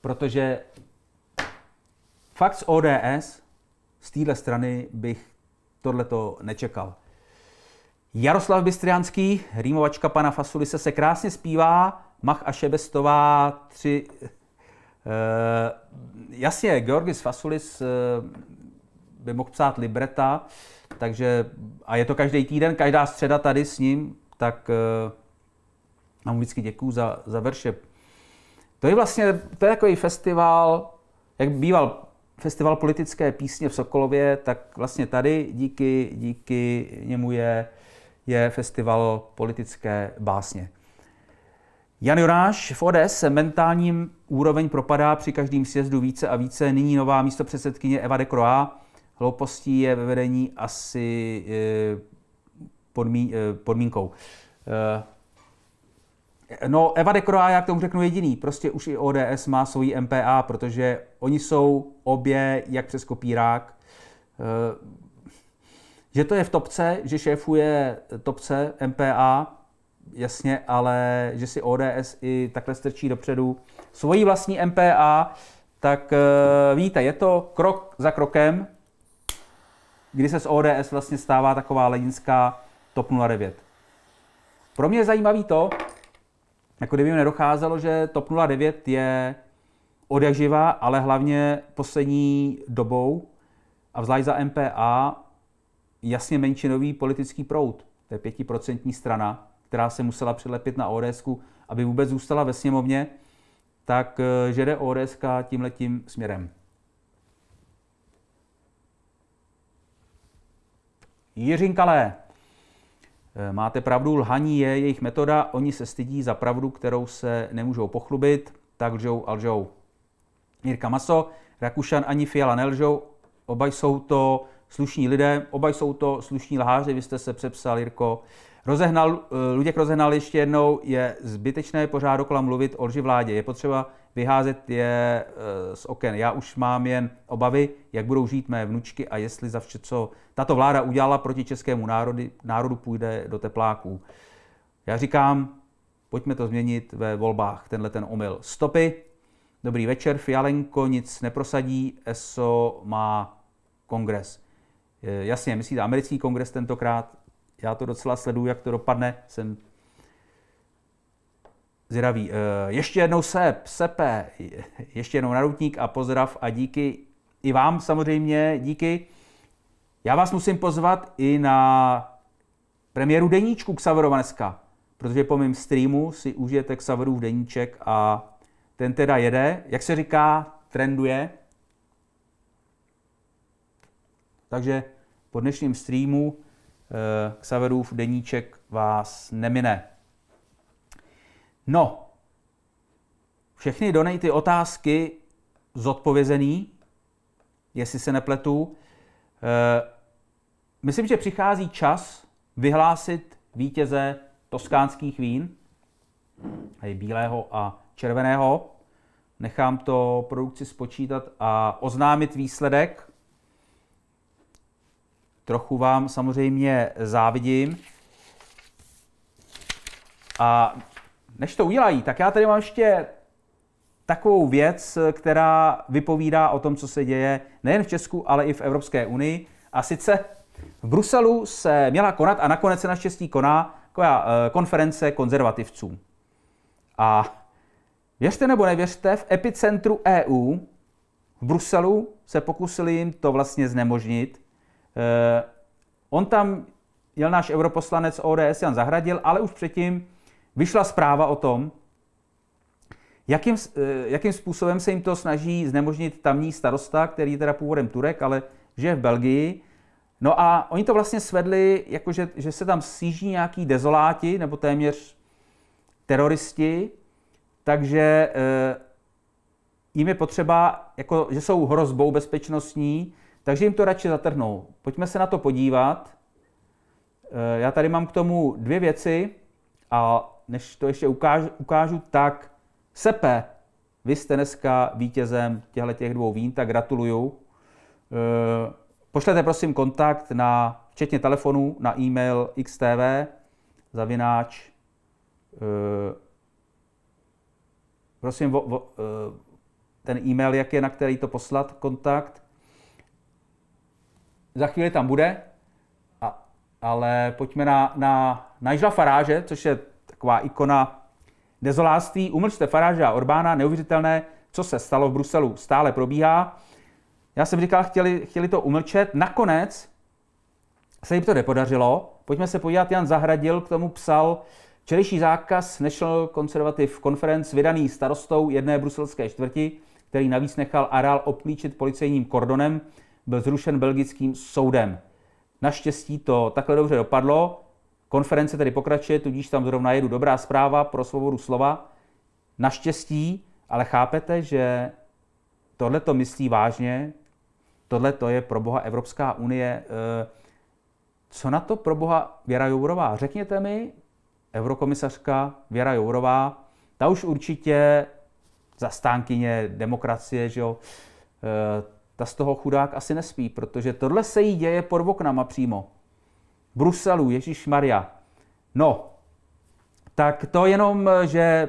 protože fakt z ODS, z téhle strany bych tohleto nečekal. Jaroslav Bystriánský, rýmovačka pana Fasulise, se krásně zpívá, Mach a Šebestová, tři... Uh, jasně, Georgis Fasulis uh, by mohl psát libreta, takže, a je to každý týden, každá středa tady s ním, tak e, mu vždycky děkuju za, za verše. To je vlastně, to je takový festival, jak býval festival politické písně v Sokolově, tak vlastně tady díky, díky němu je, je festival politické básně. Jan Joráš v ODS se mentálním úroveň propadá při každém sjezdu více a více. Nyní nová místo předsedkyně Eva de Croix. Hloupostí je ve vedení asi eh, podmí, eh, podmínkou. Eh, no, Eva de Croix, já k tomu řeknu jediný. Prostě už i ODS má svoji MPA, protože oni jsou obě jak přes kopírák. Že to je v topce, že šéfuje topce MPA, jasně, ale že si ODS i takhle strčí dopředu svoji vlastní MPA, tak eh, víte, je to krok za krokem, kdy se z ODS vlastně stává taková ledinská TOP 09. Pro mě je zajímavý to, jako kdyby mi nedocházelo, že TOP 09 je odjakživa, ale hlavně poslední dobou a vzlášť za MPA jasně menšinový politický proud. To je pětiprocentní strana, která se musela přilepit na ods aby vůbec zůstala ve sněmovně, tak eh, žere ods tímhletím směrem. Jiřin Kalé. Eh, máte pravdu, lhaní je jejich metoda, oni se stydí za pravdu, kterou se nemůžou pochlubit, tak lžou a lžou. Jirka Maso, Rakušan ani Fiala nelžou, oba jsou to slušní lidé, oba jsou to slušní lháři, vy jste se přepsal, Jirko. Rozehnal, eh, Luděk rozehnal ještě jednou, je zbytečné pořád dokola mluvit o lži vládě. Je potřeba vyházet je eh, z oken. Já už mám jen obavy, jak budou žít mé vnučky a jestli za vše, co tato vláda udělala proti českému národu, národu půjde do tepláků. Já říkám, pojďme to změnit ve volbách, tenhle ten omyl. Stopy, dobrý večer, Fialenko nic neprosadí, ESO má kongres. Eh, jasně, myslíte americký kongres tentokrát, já to docela sleduju, jak to dopadne, jsem zvědavý. Eh, ještě jednou sep, sepe, ještě jednou narutník a pozdrav a díky i vám samozřejmě, díky. Já vás musím pozvat i na premiéru deníčku Xaverova dneska, protože po mém streamu si užijete Xaverův deníček a ten teda jede, jak se říká, trenduje. Takže po dnešním streamu Eh, Xaverův deníček vás nemine. No, všechny donaty otázky zodpovězený, jestli se nepletu. Eh, myslím, že přichází čas vyhlásit vítěze toskánských vín, je bílého a červeného. Nechám to produkci spočítat a oznámit výsledek. Trochu vám samozřejmě závidím. A než to udělají, tak já tady mám ještě takovou věc, která vypovídá o tom, co se děje nejen v Česku, ale i v Evropské unii. A sice v Bruselu se měla konat a nakonec se naštěstí koná taková eh, konference konzervativců. A věřte nebo nevěřte, v epicentru EU v Bruselu se pokusili jim to vlastně znemožnit Eh, on tam jel náš europoslanec ODS Jan Zahradil, ale už předtím vyšla zpráva o tom, jakým, eh, jakým způsobem se jim to snaží znemožnit tamní starosta, který je teda původem Turek, ale je v Belgii. No a oni to vlastně svedli, jakože, že se tam síží nějaký dezoláti, nebo téměř teroristi, takže eh, jim je potřeba, jako, že jsou hrozbou bezpečnostní, takže jim to radši zatrhnou. Pojďme se na to podívat. Eh, já tady mám k tomu dvě věci a než to ještě ukážu, ukážu tak Sepe, vy jste dneska vítězem těchto těch dvou vín, tak gratuluju. Eh, pošlete prosím kontakt na, včetně telefonu, na e-mail xtv zavináč eh, prosím, ten e-mail, jak je, na který to poslat, kontakt, za chvíli tam bude, a, ale pojďme na, na Jižla Faráže, což je taková ikona dezoláctví. Umlčte Faráže a Orbána, neuvěřitelné, co se stalo v Bruselu, stále probíhá. Já jsem říkal, chtěli, chtěli to umlčet, nakonec se jim to nepodařilo. Pojďme se podívat, Jan Zahradil k tomu psal, Včerejší zákaz National Conservative Conference vydaný starostou jedné bruselské čtvrti, který navíc nechal areál obklíčit policejním kordonem, byl zrušen belgickým soudem. Naštěstí to takhle dobře dopadlo. Konference tedy pokračuje, tudíž tam zrovna jedu. Dobrá zpráva pro svobodu slova. Naštěstí, ale chápete, že tohle to myslí vážně, tohle to je pro boha Evropská unie. Eh, co na to pro boha Věra Jourová? Řekněte mi, eurokomisařka Věra Jourová, ta už určitě zastánkyně demokracie, že jo, eh, ta z toho chudák asi nespí, protože tohle se jí děje pod oknama přímo. Bruselu, Ježíš Maria. No, tak to jenom, že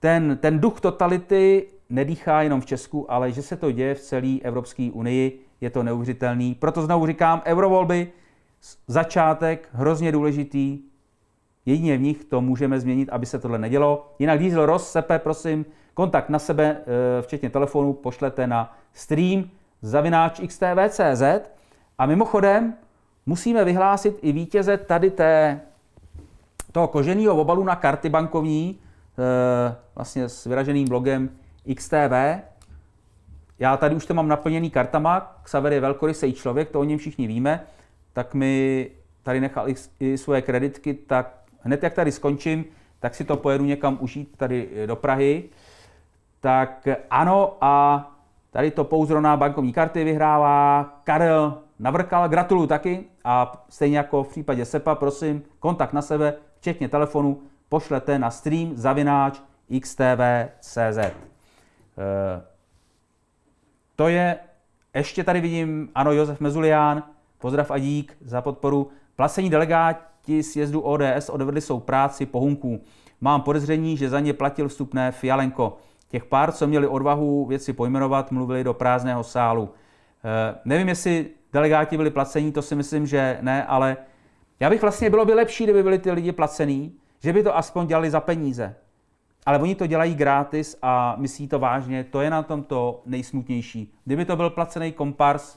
ten, ten duch totality nedýchá jenom v Česku, ale že se to děje v celé Evropské unii, je to neuvěřitelný. Proto znovu říkám, eurovolby, začátek, hrozně důležitý. Jedině v nich to můžeme změnit, aby se tohle nedělo. Jinak diesel rozsepe, prosím, Kontakt na sebe, eh, včetně telefonu, pošlete na stream zavináč xtv.cz a mimochodem musíme vyhlásit i vítěze tady té, toho koženého obalu na karty bankovní, eh, vlastně s vyraženým blogem XTV. Já tady už to mám naplněný kartama, Xaver je velkorysej člověk, to o něm všichni víme, tak mi tady nechal i svoje kreditky, tak hned jak tady skončím, tak si to pojedu někam užít tady eh, do Prahy tak ano a tady to pouzdro na bankovní karty vyhrává Karel Navrkal. Gratuluju taky a stejně jako v případě SEPA, prosím, kontakt na sebe, včetně telefonu, pošlete na stream zavináč xtv.cz. Eh, to je, ještě tady vidím, ano, Josef Mezulián, pozdrav a dík za podporu. Placení delegáti sjezdu ODS odvedli svou práci pohunků. Mám podezření, že za ně platil vstupné Fialenko těch pár, co měli odvahu věci pojmenovat, mluvili do prázdného sálu. Eh, nevím, jestli delegáti byli placení, to si myslím, že ne, ale já bych vlastně, bylo by lepší, kdyby byli ty lidi placení, že by to aspoň dělali za peníze. Ale oni to dělají gratis a myslí to vážně, to je na tom to nejsmutnější. Kdyby to byl placený kompars,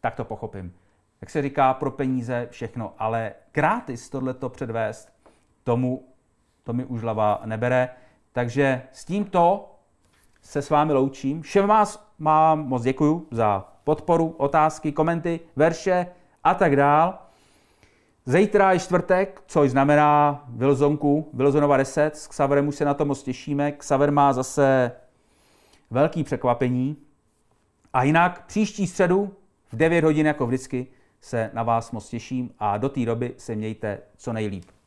tak to pochopím. Jak se říká, pro peníze všechno, ale gratis to předvést, tomu to mi už hlava nebere. Takže s tímto se s vámi loučím. Všem vás mám moc děkuju za podporu, otázky, komenty, verše a tak dál. Zítra je čtvrtek, což znamená vilzonku, Vilzonova 10. S Xaverem už se na to moc těšíme. Xaver má zase velký překvapení. A jinak příští středu v 9 hodin jako vždycky se na vás moc těším a do té doby se mějte co nejlíp.